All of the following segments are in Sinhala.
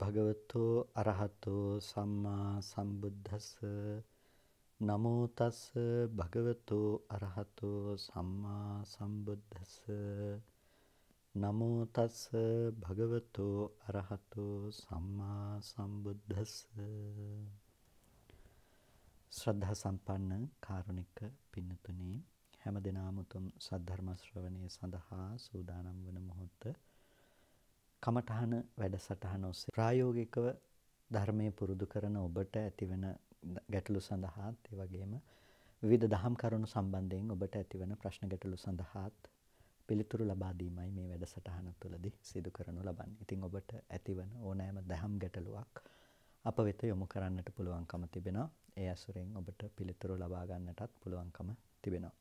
භගවතෝ අරහතෝ සම්මා සම්බුද්දස්ස නමෝ තස් භගවතෝ අරහතෝ සම්මා සම්බුද්දස්ස නමෝ තස් භගවතෝ අරහතෝ සම්මා සම්බුද්දස්ස ශ්‍රද්ධා සම්පන්න කාරුණික පින්නතුනි හැම දිනම උතුම් සද්ධර්ම ශ්‍රවණයේ සඳහා සූදානම් වන මොහොතේ කමඨහන වැඩසටහන ඔස්සේ ප්‍රායෝගිකව ධර්මයේ පුරුදු කරන ඔබට ඇතිවන ගැටලු සඳහාත් ඒ වගේම විවිධ දහම් කරුණු සම්බන්ධයෙන් ඔබට ඇතිවන ප්‍රශ්න ගැටලු සඳහාත් පිළිතුරු ලබා දීමයි මේ වැඩසටහන තුළදී සිදු කරනු ලබන්නේ. ඉතින් ඔබට ඇතිවන ඕනෑම දහම් ගැටලුවක් අප වෙත යොමු කරන්නට පුළුවන්කම තිබෙනවා. ඒ ඇසුරෙන් ඔබට පිළිතුරු ලබා ගන්නටත් පුළුවන්කම තිබෙනවා.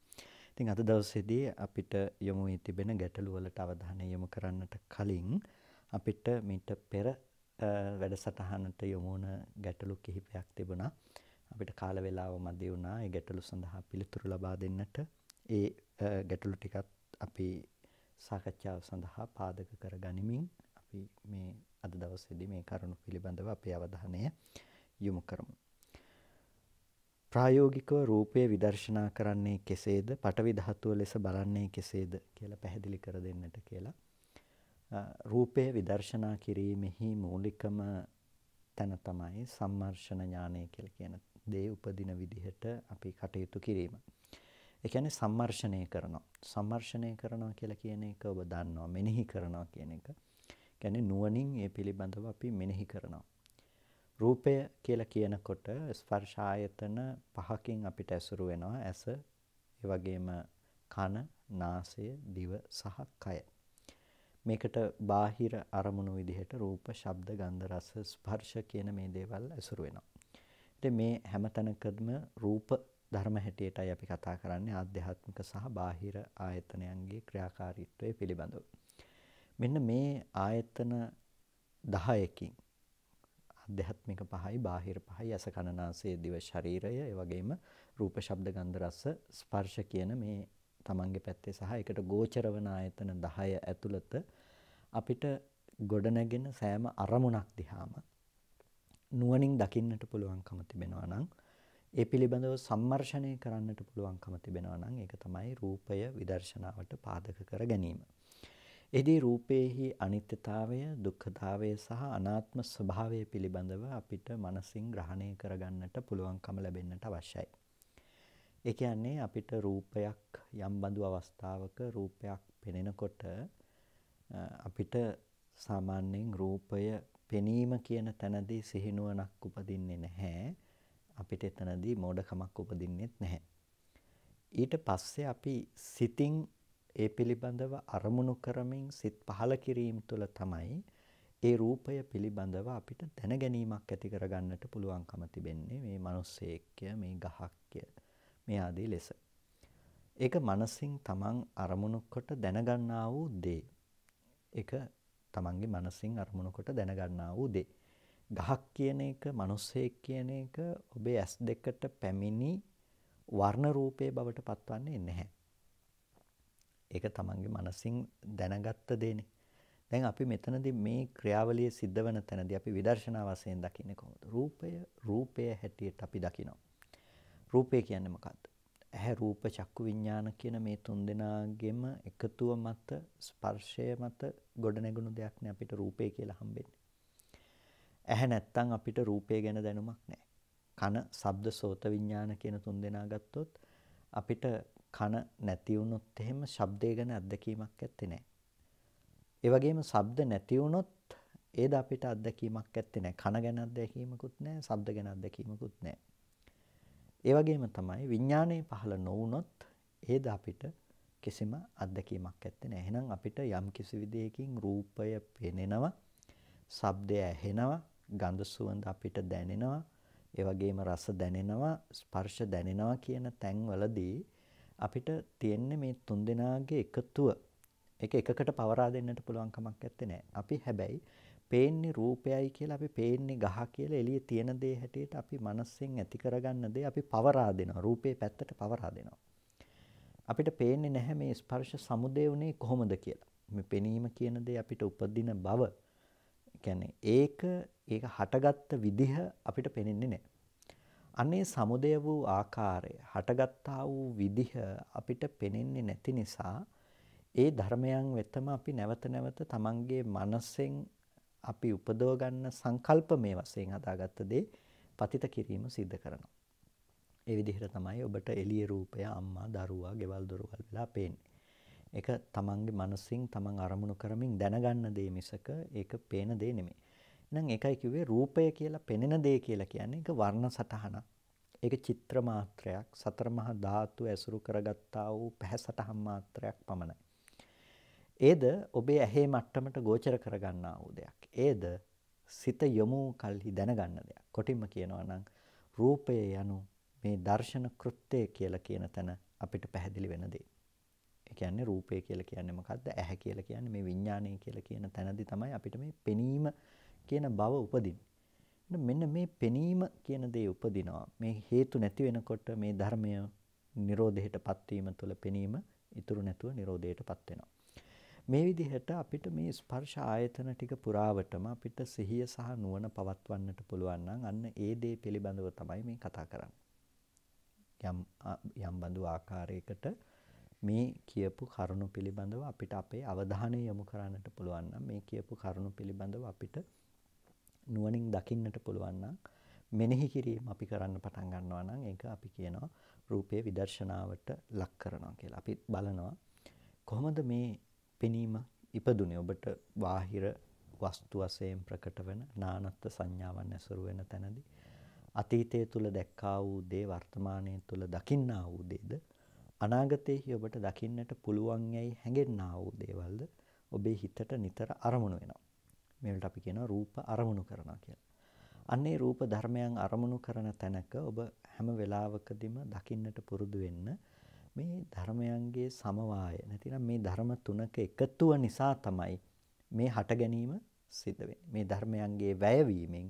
ඉතින් අද දවසේදී අපිට යොමු වී තිබෙන ගැටලු වලට අවධානය යොමු කරන්නට කලින් අපිට මීට පෙර වැඩසටහනට යොමුන ගැටලු කිහිපයක් තිබුණා. අපිට කාල වේලාව මදි වුණා. ඒ ගැටලු සඳහා පිළිතුරු ලබා දෙන්නට ඒ ගැටලු ටිකත් අපි සාකච්ඡාව සඳහා පාදක කරගනිමින් අපි මේ අද දවසේදී මේ කරුණු පිළිබඳව අපේ අවධානය යොමු කරමු. ප්‍රායෝගිකව රූපය විදර්ශනා කරන්නේ කෙසේද? පටවි ධාතුව ලෙස බලන්නේ කෙසේද කියලා පැහැදිලි කර දෙන්නට කියලා රූපය විදර්ශනා කිරීමෙහි මූලිකම තැන තමයි සම්මර්ෂණ ඥානය කියලා කියන දේ උපදින විදිහට අපි කටයුතු කිරීම. ඒ කියන්නේ සම්මර්ෂණය කරනවා. සම්මර්ෂණය කරනවා කියලා කියන එක ඔබ දන්නවා. මෙනෙහි කරනවා කියන එක. කියන්නේ නුවණින් ඒ පිළිබඳව අපි මෙනෙහි කරනවා. රූපය කියලා කියනකොට ස්පර්ශ ආයතන පහකින් අපිට ඇසුරු වෙනවා ඇස, ඒ වගේම කන, නාසය, දිව සහ කය. මේකට බාහිර අරමුණු විදිහට රූප, ශබ්ද, ගන්ධ, රස, ස්පර්ශ කියන මේ දේවල් ඇසුරු වෙනවා. ඉතින් මේ හැමතැනකම රූප ධර්ම හැටියටයි අපි කතා කරන්නේ ආධ්‍යාත්මික සහ බාහිර ආයතනයන්ගේ ක්‍රියාකාරීත්වය පිළිබඳව. මෙන්න මේ ආයතන 10කින් ආධ්‍යාත්මික පහයි බාහිර පහයි ඇස කනනාසය දිව ශරීරය ඒ වගේම රූප ශබ්ද ගන්ධ රස ස්පර්ශ කියන මේ තමන්ගේ පැත්තේ සහ ඒකට ගෝචර වන ආයතන 10 ඇතුළත අපිට ගොඩනැගෙන සෑම අරමුණක් දිහාම නුවණින් දකින්නට පුළුවන්කම තිබෙනවා නම් ඒ පිළිබඳව සම්මර්ෂණය කරන්නට පුළුවන්කම තිබෙනවා නම් ඒක තමයි රූපය විදර්ශනාවට පාදක කර ගැනීම. එදී රූපයේහි අනිත්‍යතාවය, දුක්ඛතාවය සහ අනාත්ම ස්වභාවය පිළිබඳව අපිට මනසින් ග්‍රහණය කරගන්නට පුළුවන්කම ලැබෙන්නට අවශ්‍යයි. ඒ කියන්නේ අපිට රූපයක් යම් බඳු අවස්ථාවක රූපයක් පෙනෙනකොට අපිට සාමාන්‍යයෙන් රූපය පෙනීම කියන තැනදී සිහිනුවණක් උපදින්නේ නැහැ. අපිට එතනදී මෝඩකමක් උපදින්නේත් නැහැ. ඊට පස්සේ අපි සිතින් ඒ පිළිබඳව අරමුණු කරමින් සිත් පහල කිරීම තුළ තමයි ඒ රූපය පිළිබඳව අපිට දැනගැනීමක් ඇති කරගන්නට පුළුවන්කම තිබෙන්නේ මේ මිනිස්සෙක්ය මේ ගහක්ය මේ ආදී ලෙස. ඒක මනසින් තමන් අරමුණු කොට දැනගන්නා වූ දේ. ඒක තමන්ගේ මනසින් අරමුණු කොට දැනගන්නා වූ දේ. ගහක් කියන එක, මිනිසෙක් කියන එක ඔබේ ඇස් දෙකට පැමිණි වර්ණ රූපේ බවට පත්වන්නේ නැහැ. ඒක තමන්ගේ මනසින් දැනගත්ත දෙන්නේ. දැන් අපි මෙතනදී මේ ක්‍රියාවලිය සිද්ධ වෙන තැනදී අපි විදර්ශනා වශයෙන් දකින්නේ කොහොමද? රූපය රූපය හැටියට අපි දකිනවා. රූපය කියන්නේ මොකක්ද? ඇහැ රූප චක්කු විඥාන කියන මේ තුන් දෙනාගෙම එකතුව මත ස්පර්ශය මත ගොඩනැගුණු දෙයක් නේ අපිට රූපය කියලා හම්බෙන්නේ. ඇහැ නැත්තම් අපිට රූපය ගැන දැනුමක් නැහැ. කන, ශබ්ද, සෝත, විඥාන කියන තුන් දෙනා ගත්තොත් අපිට කන නැති වුණොත් එහෙම ශබ්දය ගැන අත්දැකීමක් ඇත්තේ නැහැ. ඒ වගේම ශබ්ද නැති වුණොත් ඒද අපිට අත්දැකීමක් ඇත්තේ නැහැ. කන ගැන අත්දැකීමකුත් නැහැ, ශබ්ද ගැන අත්දැකීමකුත් නැහැ. ඒ වගේම තමයි විඥානය පහළ නොවුනොත් ඒද අපිට කිසිම අත්දැකීමක් ඇත්තේ නැහැ. එහෙනම් අපිට යම් කිසි විදියකින් රූපය පෙනෙනවා, ශබ්දය ඇහෙනවා, ගඳ සුවඳ අපිට දැනෙනවා, ඒ වගේම රස දැනෙනවා, ස්පර්ශ දැනෙනවා කියන තැන්වලදී අපිට තියෙන්නේ මේ තුන් දෙනාගේ එකතුව. ඒක එකකට පවරා දෙන්නට පුළුවන් කමක් නැත්තේ. අපි හැබැයි පේන්නේ රූපයයි කියලා අපි පේන්නේ ගහ කියලා එළියේ තියෙන දේ හැටියට අපි මනසෙන් ඇති කරගන්න දේ අපි පවරා දෙනවා රූපේ පැත්තට පවරා දෙනවා අපිට පේන්නේ නැහැ මේ ස්පර්ශ සමුදේ උනේ කොහොමද කියලා මේ පෙනීම කියන දේ අපිට උපදින බව කියන්නේ ඒක ඒක හටගත්ත විදිහ අපිට පේන්නේ නැහැ අනේ සමුදේ වූ ආකාරය හටගත්තා වූ විදිහ අපිට පේන්නේ නැති නිසා ඒ ධර්මයන් වෙතම අපි නැවත නැවත තමන්ගේ මනසෙන් අපි උපදව ගන්න සංකල්පමය වශයෙන් හදාගත්ත දේ පතිත කිරීම සිද්ධ කරනවා. ඒ විදිහට තමයි ඔබට එළිය රූපය අම්මා දරුවා ගෙවල් දොරවල් වෙලා පේන්නේ. ඒක තමන්ගේ මනසින් තමන් අරමුණු කරමින් දැනගන්න දේ මිසක ඒක පේන දේ නෙමෙයි. එහෙනම් ඒකයි කිව්වේ රූපය කියලා පෙනෙන දේ කියලා කියන්නේ ඒක වර්ණ සටහනක්. ඒක චිත්‍ර මාත්‍රයක් සතර මහා ධාතු ඇසුරු කරගත්තා වූ පැහැ සටහන් මාත්‍රයක් පමණයි. ඒද ඔබේ ඇහේ මට්ටමට ගෝචර කරගන්නා වූ දෙයක්. ඒද සිත යොමු කල්හි දැනගන්න දෙයක්. කොටින්ම කියනවා නම් රූපය යනු මේ දර්ශන කෘත්‍යය කියලා කියන තැන අපිට පැහැදිලි වෙන දේ. ඒ කියන්නේ රූපය කියලා කියන්නේ මොකද්ද? ඇහැ කියලා කියන්නේ මේ විඥානය කියලා කියන තැනදී තමයි අපිට මේ පෙනීම කියන බව උපදින්නේ. මෙන්න මේ පෙනීම කියන දේ උපදිනවා. මේ හේතු නැති වෙනකොට මේ ධර්මය නිරෝධයටපත් වීම තුළ පෙනීම ඉතුරු නැතුව නිරෝධයටපත් වෙනවා. මේ විදිහට අපිට මේ ස්පර්ශ ආයතන ටික පුරාවටම අපිට සිහිය සහ නුවණ පවත්වන්නට පුළුවන් නම් අන්න ඒ දේ පිළිබඳව තමයි මේ කතා කරන්නේ. යම් යම් බඳු ආකාරයකට මේ කියපු කරුණු පිළිබඳව අපිට අපේ අවධානය යොමු කරන්නට පුළුවන් නම් මේ කියපු කරුණු පිළිබඳව අපිට නුවණින් දකින්නට පුළුවන් නම් මෙනෙහි කිරීම අපි කරන්න පටන් ගන්නවා නම් ඒක අපි කියනවා රූපයේ විදර්ශනාවට ලක් කරනවා කියලා. අපි බලනවා කොහොමද මේ පෙනීම ඉපදුනේ ඔබට බාහිර වස්තු වශයෙන් ප්‍රකට වෙන නානත්ත් සංඥාවන් ඇසුරු වෙන තැනදී අතීතයේ තුල දැක්කා වූ දේ වර්තමානයේ තුල දකින්නා වූ දේද අනාගතයේහි ඔබට දකින්නට පුළුවන් යයි හැඟෙන්නා වූ දේවල්ද ඔබේ හිතට නිතර අරමුණු වෙනවා. මේකට අපි කියනවා රූප අරමුණු කරනවා කියලා. අන්නේ රූප ධර්මයන් අරමුණු කරන තැනක ඔබ හැම වෙලාවකදීම දකින්නට පුරුදු වෙන්න මේ ධර්මයන්ගේ සමவாய නැතිනම් මේ ධර්ම තුනක එකතුව නිසා තමයි මේ හට ගැනීම සිද්ධ වෙන්නේ. මේ ධර්මයන්ගේ වැයවීමෙන්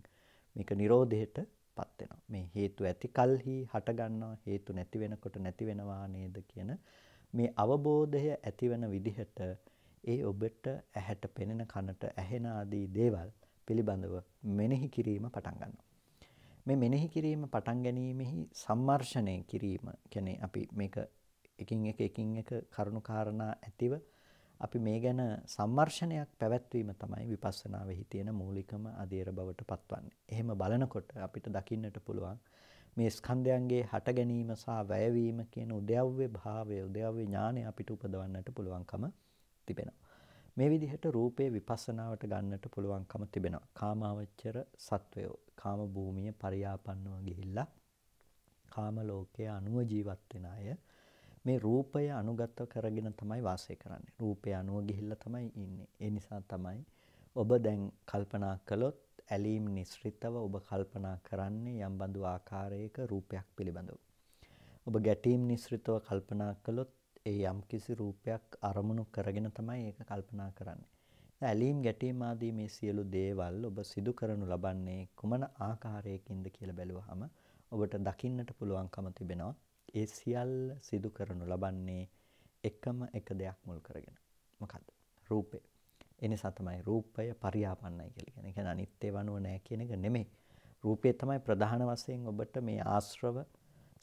මේක Nirodhaටපත් වෙනවා. මේ හේතු ඇති කල්හි හට ගන්නවා හේතු නැති වෙනකොට නැති වෙනවා නේද කියන මේ අවබෝධය ඇතිවන විදිහට ඒ ඔබට ඇහැට පෙනෙන කනට ඇහෙන ආදී දේවල් පිළිබඳව මෙනෙහි කිරීම පටන් ගන්නවා. මේ මෙනෙහි කිරීම පටන් ගැනීමෙහි සම්මර්ෂණය කිරීම කියන්නේ අපි මේක එකින් එක එකින් එක කරුණු කාරණා ඇතිව අපි මේ ගැන සම්මර්ෂණයක් පැවැත්වීම තමයි විපස්සනාවෙහි තියෙන මූලිකම අධීර බවට පත්වන්නේ. එහෙම බලනකොට අපිට දකින්නට පුළුවන් මේ ස්කන්ධයන්ගේ හට ගැනීම සහ වැයවීම කියන උද්‍යව්‍ය භාවය උද්‍යව්‍ය ඥානය අපිට උපදවන්නට පුළුවන්කම තිබෙනවා. මේ විදිහට රූපේ විපස්සනාවට ගන්නට පුළුවන්කම තිබෙනවා. කාමාවච්චර සත්වයෝ කාම භූමිය පරියාපන්නව ගිහිල්ලා කාම ලෝකයේ අනුව ජීවත් වෙන අය මේ රූපය අනුගත කරගෙන තමයි වාසය කරන්නේ. රූපය අනුව ගිහිල්ලා තමයි ඉන්නේ. ඒ නිසා තමයි ඔබ දැන් කල්පනා කළොත් ඇලීම් නිස්ෘතව ඔබ කල්පනා කරන්නේ යම් බඳු ආකාරයක රූපයක් පිළිබඳව. ඔබ ගැටීම් නිස්ෘතව කල්පනා කළොත් ඒ යම් කිසි රූපයක් අරමුණු කරගෙන තමයි ඒක කල්පනා කරන්නේ. ඇලීම් ගැටීම් ආදී මේ සියලු දේවල් ඔබ සිදු කරනු ලබන්නේ කුමන ආකාරයකින්ද කියලා බැලුවහම ඔබට දකින්නට පුළුවන්කම තිබෙනවා. ඒ සියල්ල සිදු කරනු ලබන්නේ එකම එක දෙයක් මුල් කරගෙන. මොකද්ද? රූපය. ඒ නිසා තමයි රූපය පරියාපන්නයි කියලා කියන්නේ. කියන්නේ අනිත්‍ය වනුව නැහැ කියන එක නෙමෙයි. රූපය තමයි ප්‍රධාන වශයෙන් ඔබට මේ ආශ්‍රව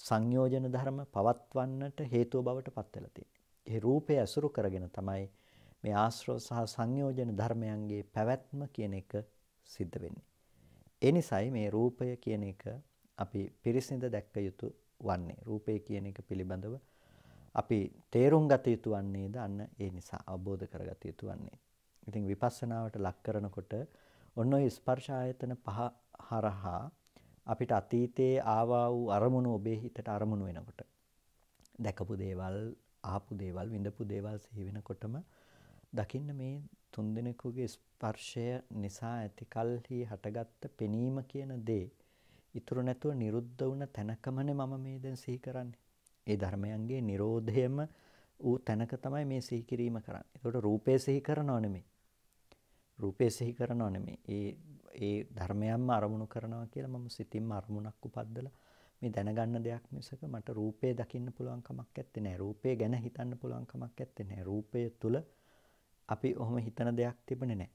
සංයෝජන ධර්ම පවත්වන්නට හේතුව බවට පත් වෙලා තියෙන්නේ. ඒ රූපය අසුරු කරගෙන තමයි මේ ආශ්‍රව සහ සංයෝජන ධර්මයන්ගේ පැවැත්ම කියන එක සිද්ධ වෙන්නේ. ඒ නිසායි මේ රූපය කියන එක අපි පිරිසිඳ දැක්ක යුතු වන්නේ. රූපය කියන එක පිළිබඳව අපි තේරුම් ගත යුතු වන්නේද අන්න ඒ නිසා අවබෝධ කරගත යුතු වන්නේ. ඉතින් විපස්සනාවට ලක් කරනකොට ඔන්න ඔය ස්පර්ශ ආයතන පහ හරහා අපිට අතීතයේ ආවා වූ අරමුණු ඔබේ හිතට අරමුණු වෙනකොට දැකපු දේවල්, අහපු දේවල්, විඳපු දේවල් සිහි වෙනකොටම දකින්න මේ තුන්දෙනෙකුගේ ස්පර්ශය නිසා ඇති කල්හි හටගත්ත පෙනීම කියන දේ ඉතුරු නැතුව නිරුද්ධ වුණ තැනකමනේ මම මේ දැන් සිහි කරන්නේ. ඒ ධර්මයන්ගේ Nirodhayම ඌ තැනක තමයි මේ සිහි කිරීම කරන්නේ. ඒකට රූපේ සිහි කරනව නෙමෙයි. රූපේ සිහි කරනව නෙමෙයි. ඒ ඒ ධර්මයන්ම අරමුණු කරනවා කියලා මම සිතින්ම අරමුණක් උපද්දලා මේ දැනගන්න දෙයක් මිසක මට රූපේ දකින්න පුළුවන් කමක් නැත්තේ නෑ. රූපේ ගැන හිතන්න පුළුවන් කමක් නැත්තේ නෑ. රූපය තුල අපි ඔහොම හිතන දෙයක් තිබුණේ නෑ.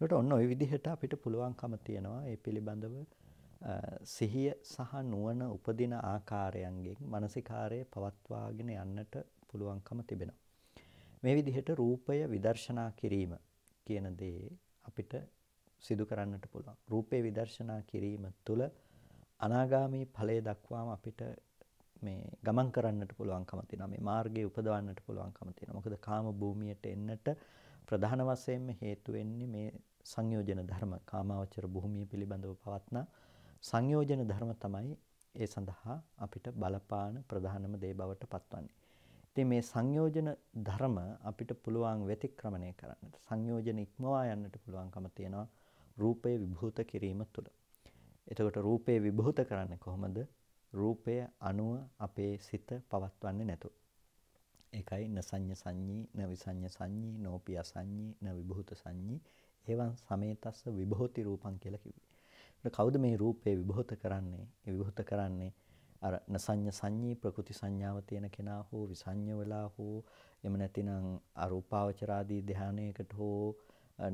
ඒකට ඔන්න ওই විදිහට අපිට පුළුවන්කම තියෙනවා මේ පිළිබඳව සිහිය සහ නුවණ උපදින ආකාරයන්ගෙන් මානසිකාරය පවත්වාගෙන යන්නට පුළුවන්කම තිබෙනවා. මේ විදිහට රූපය විදර්ශනා කිරීම කියන දේ අපිට සිදු කරන්නට පුළුවන්. රූපේ විදර්ශනා කිරීම තුළ අනාගාමී ඵලය දක්වාම අපිට මේ ගමන් කරන්නට පුළුවන්කම තියෙනවා. මේ මාර්ගයේ උපදවන්නට පුළුවන්කම තියෙනවා. මොකද කාම භූමියට එන්නට ප්‍රධාන වශයෙන්ම හේතු වෙන්නේ මේ සංයෝජන ධර්ම කාමාවචර භූමිය පිළිබඳව පවත්නා සංයෝජන ධර්ම තමයි ඒ සඳහා අපිට බලපාන ප්‍රධානම දේ බවට පත්වන්නේ. ඉතින් මේ සංයෝජන ධර්ම අපිට පුළුවන් වෙතික්‍රමණය කරන්නට සංයෝජන ඉක්මවා යන්නට පුළුවන්කම තියෙනවා රූපය විභූත කිරීම තුළ. එතකොට රූපය විභූත කරන්නේ කොහොමද? රූපය අනුව අපේ සිත පවත්වන්නේ නැතුව. ඒකයි නසඤ්ඤ සංඤී නවිසඤ්ඤ සංඤී නෝපිය සංඤී නවිභූත සංඤී එවං සමේතස්ස විභූති රූපං කියලා කිව්වේ. කවුද මේ රූපය විභූත කරන්නේ? ඒ විභූත කරන්නේ අර නසඤ්ඤ සංඤී ප්‍රකෘති සංඥාව තියෙන කෙනා හෝ විසඤ්ඤ වෙලා හෝ එම නැතිනම් අරූපාවචරාදී ධානයකට හෝ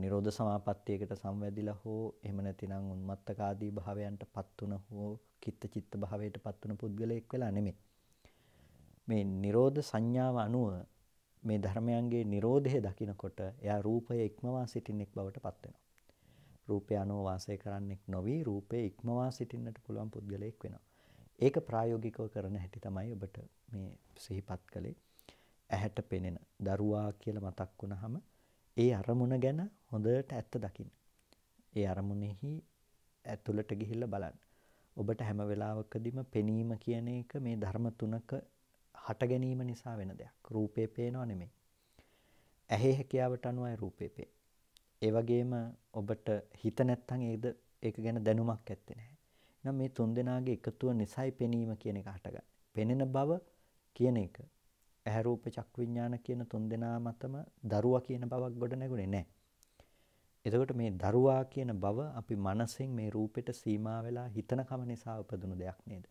නිරෝධ සමාපත්තියකට සම්වැදිලා හෝ එහෙම නැතිනම් උන්මත්තක ආදී භාවයන්ටපත් උන හෝ කිත්ත චිත්ත භාවයටපත් උන පුද්ගලයෙක් වෙලා නෙමෙයි. මේ නිරෝධ සංඥාව අනුව මේ ධර්මයන්ගේ නිරෝධය දකිනකොට එයා රූපය ඉක්මවා සිටින්නෙක් බවට පත් වෙනවා. රූපය අනුව වාසය කරන්නෙක් නොවි රූපේ ඉක්මවා සිටින්නට පුළුවන් පුද්ගලයෙක් වෙනවා. ඒක ප්‍රායෝගිකව කරන හැටි තමයි ඔබට මේ සිහිපත් කළේ. ඇහැට පෙනෙන දරුවා කියලා මතක් වුනහම ඒ අරමුණ ගැන හොඳට ඇත්ත දකින්න. ඒ අරමුණෙහි ඇතුළට ගිහිල්ලා බලන්න. ඔබට හැම වෙලාවකදීම පෙනීම කියන එක මේ ධර්ම තුනක හට ගැනීම නිසා වෙන දෙයක්. රූපේ පේනව නෙමෙයි. ඇහි හැකියාවට අනුවයි රූපේ පේ. ඒ වගේම ඔබට හිත නැත්තම් ඒද ඒක ගැන දැනුමක් ඇත්තේ නැහැ. එහෙනම් මේ තුන්දෙනාගේ එකතුව නිසයි පෙනීම කියන එක හටගන්නේ. පෙනෙන බව කියන එක ඇහැ රූප චක්කු විඥාන කියන තුන්දෙනා මතම දරුවා කියන බවක් ගොඩ නැගුණේ නැහැ. එතකොට මේ දරුවා කියන බව අපි මනසෙන් මේ රූපෙට සීමා වෙලා හිතන කම නිසා උපදින දෙයක් නේද?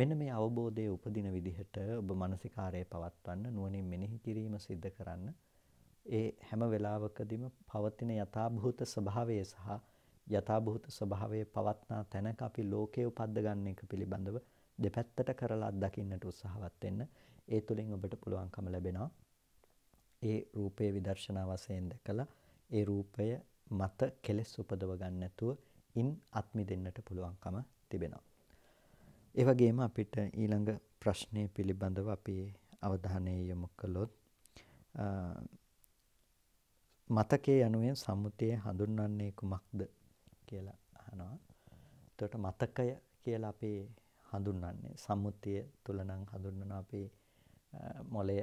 මෙන්න මේ අවබෝධයේ උපදින විදිහට ඔබ මානසිකාරය පවත්වන්න නුවණින් මෙනෙහි කිරීම සිද්ධ කරන්න ඒ හැම වෙලාවකදීම පවතින යථාභූත ස්වභාවය සහ යථාභූත ස්වභාවයේ පවත්නා තැනක අපි ලෝකයේ උපද්ද ගන්න එක පිළිබඳව දෙපැත්තට කරලා දකින්නට උත්සාහවත් වෙන්න. ඒ තුලින් ඔබට පුළුවන්කම ලැබෙනවා. ඒ රූපයේ විදර්ශනා වශයෙන් දැකලා ඒ රූපය මත කෙලෙස් උපදව ගන්න නැතුව ඉන් අත්මි දෙන්නට පුළුවන්කම තිබෙනවා. ඒ වගේම අපිට ඊළඟ ප්‍රශ්නය පිළිබඳව අපි අවධානය යොමු කළොත් මතකයේ යනුවෙන් සම්මුතිය හඳුන්වන්නේ කුමක්ද කියලා අහනවා. එතකොට මතකය කියලා අපි හඳුන්වන්නේ සම්මුතිය තුල නම් හඳුන්වන අපි මොලය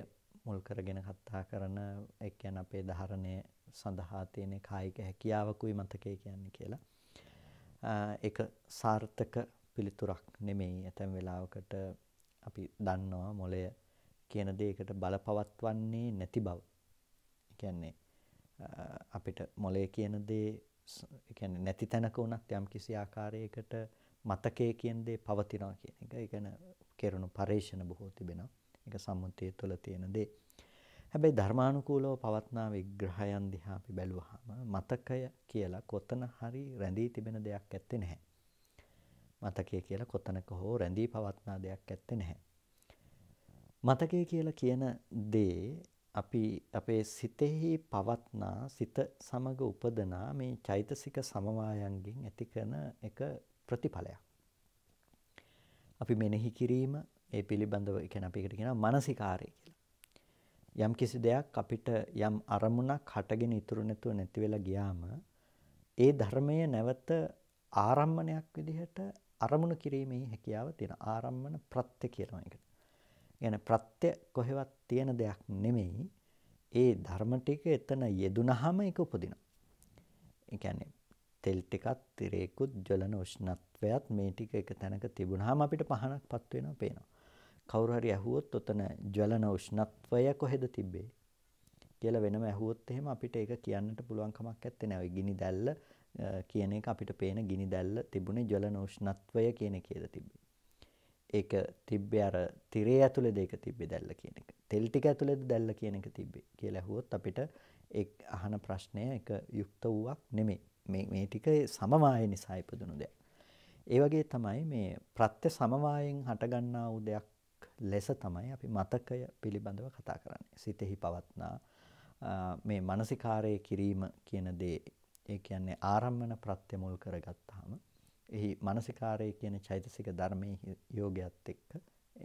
මුල් කරගෙන කතා කරන ඒ කියන්නේ අපේ ධාරණය සඳහා තියෙන කායික හැකියාවකුයි මතකය කියන්නේ කියලා. ඒක සාර්ථක පිළිතුරක් නෙමෙයි. ඇතැම් වෙලාවකට අපි දන්නවා මොලය කියන දෙයකට බලපවත්වන්නේ නැති බව. කියන්නේ අපිට මොලේ කියන දේ කියන්නේ නැති තැනක වුණත් යම් කිසි ආකාරයකට මතකයේ කියන දේ පවතිනවා කියන එක. ඒ කියන්නේ කෙරුණු පරේෂණ බොහෝ තිබෙනවා. ඒක සම්මුතිය තුළ තියෙන දේ. හැබැයි ධර්මානුකූලව පවත්නා විග්‍රහයන් දිහා අපි බැලුවාම මතකය කියලා කොතන හරි රැඳී තිබෙන දෙයක් ඇත්තේ නැහැ. මතකය කියලා කොතනක හෝ රැඳී පවත්නා දෙයක් ඇත්තේ නැහැ. මතකය කියලා කියන දේ අපි අපේ සිතෙහි පවත්නා සිත සමග උපදනා මේ චෛතසික සමவாயයෙන් ඇති කරන එක ප්‍රතිඵලයක්. අපි මෙනෙහි කිරීම ඒ පිළිබඳව කියන අපි එකට කියනවා මානසිකාරය කියලා. යම් කිසි දෙයක් අපිට යම් අරමුණක් හටගෙන ඉතුරු නැතුව නැති වෙලා ගියාම ඒ ධර්මය නැවත ආරම්මණයක් විදිහට අරමුණු කිරීමේ හැකියාව තියෙන ආරම්මන ප්‍රත්‍ය කියලා එකට. يعني ප්‍රත්‍ය කොහෙවත් තියෙන දෙයක් නෙමෙයි. ඒ ධර්ම ටික එතන යෙදුනහම ඒක උපදිනවා. ඒ කියන්නේ තෙල් ටිකක්, තිරේකුත්, ජලන උෂ්ණත්වයත් මේ ටික එක තැනක තිබුණාම අපිට පහනක්පත් වෙනවා පේනවා. කවුරු හරි ඇහුවොත් ඔතන ජලන උෂ්ණත්වය කොහෙද තිබ්බේ කියලා වෙනම ඇහුවොත් එහෙම අපිට ඒක කියන්නට පුළුවන් කමක් නැත්තේ නෑ. ওই ගිනි දැල්ල කියන එක අපිට පේන ගිනි දැල්ල තිබුණේ ජලන උෂ්ණත්වය කියන එකේද තිබ්බේ. ඒක තිබ්බේ අර තිරේ ඇතුළේද ඒක තිබ්බේ දැල්ල කියන එක. තෙල් ටික ඇතුළේද දැල්ල කියන එක තිබ්බේ කියලා ඇහුවොත් අපිට ඒ අහන ප්‍රශ්නය එක යුක්ත වූවක් නෙමෙයි. මේ මේ ටික සමவாய නිසා ඉපදුණු දෙයක්. ඒ වගේ තමයි මේ ප්‍රත්‍ය සමவாயෙන් හටගන්නා වූ දෙයක් ලෙස තමයි අපි මතකය පිළිබඳව කතා කරන්නේ. සිතෙහි පවත්නා මේ මානසිකාරය කිරීම කියන දේ ඒ කියන්නේ ආරම්මන ප්‍රත්‍ය මුල් කරගත්තාම එහි මානසිකාරය කියන චෛතසික ධර්මයේ යෝගයත් එක්ක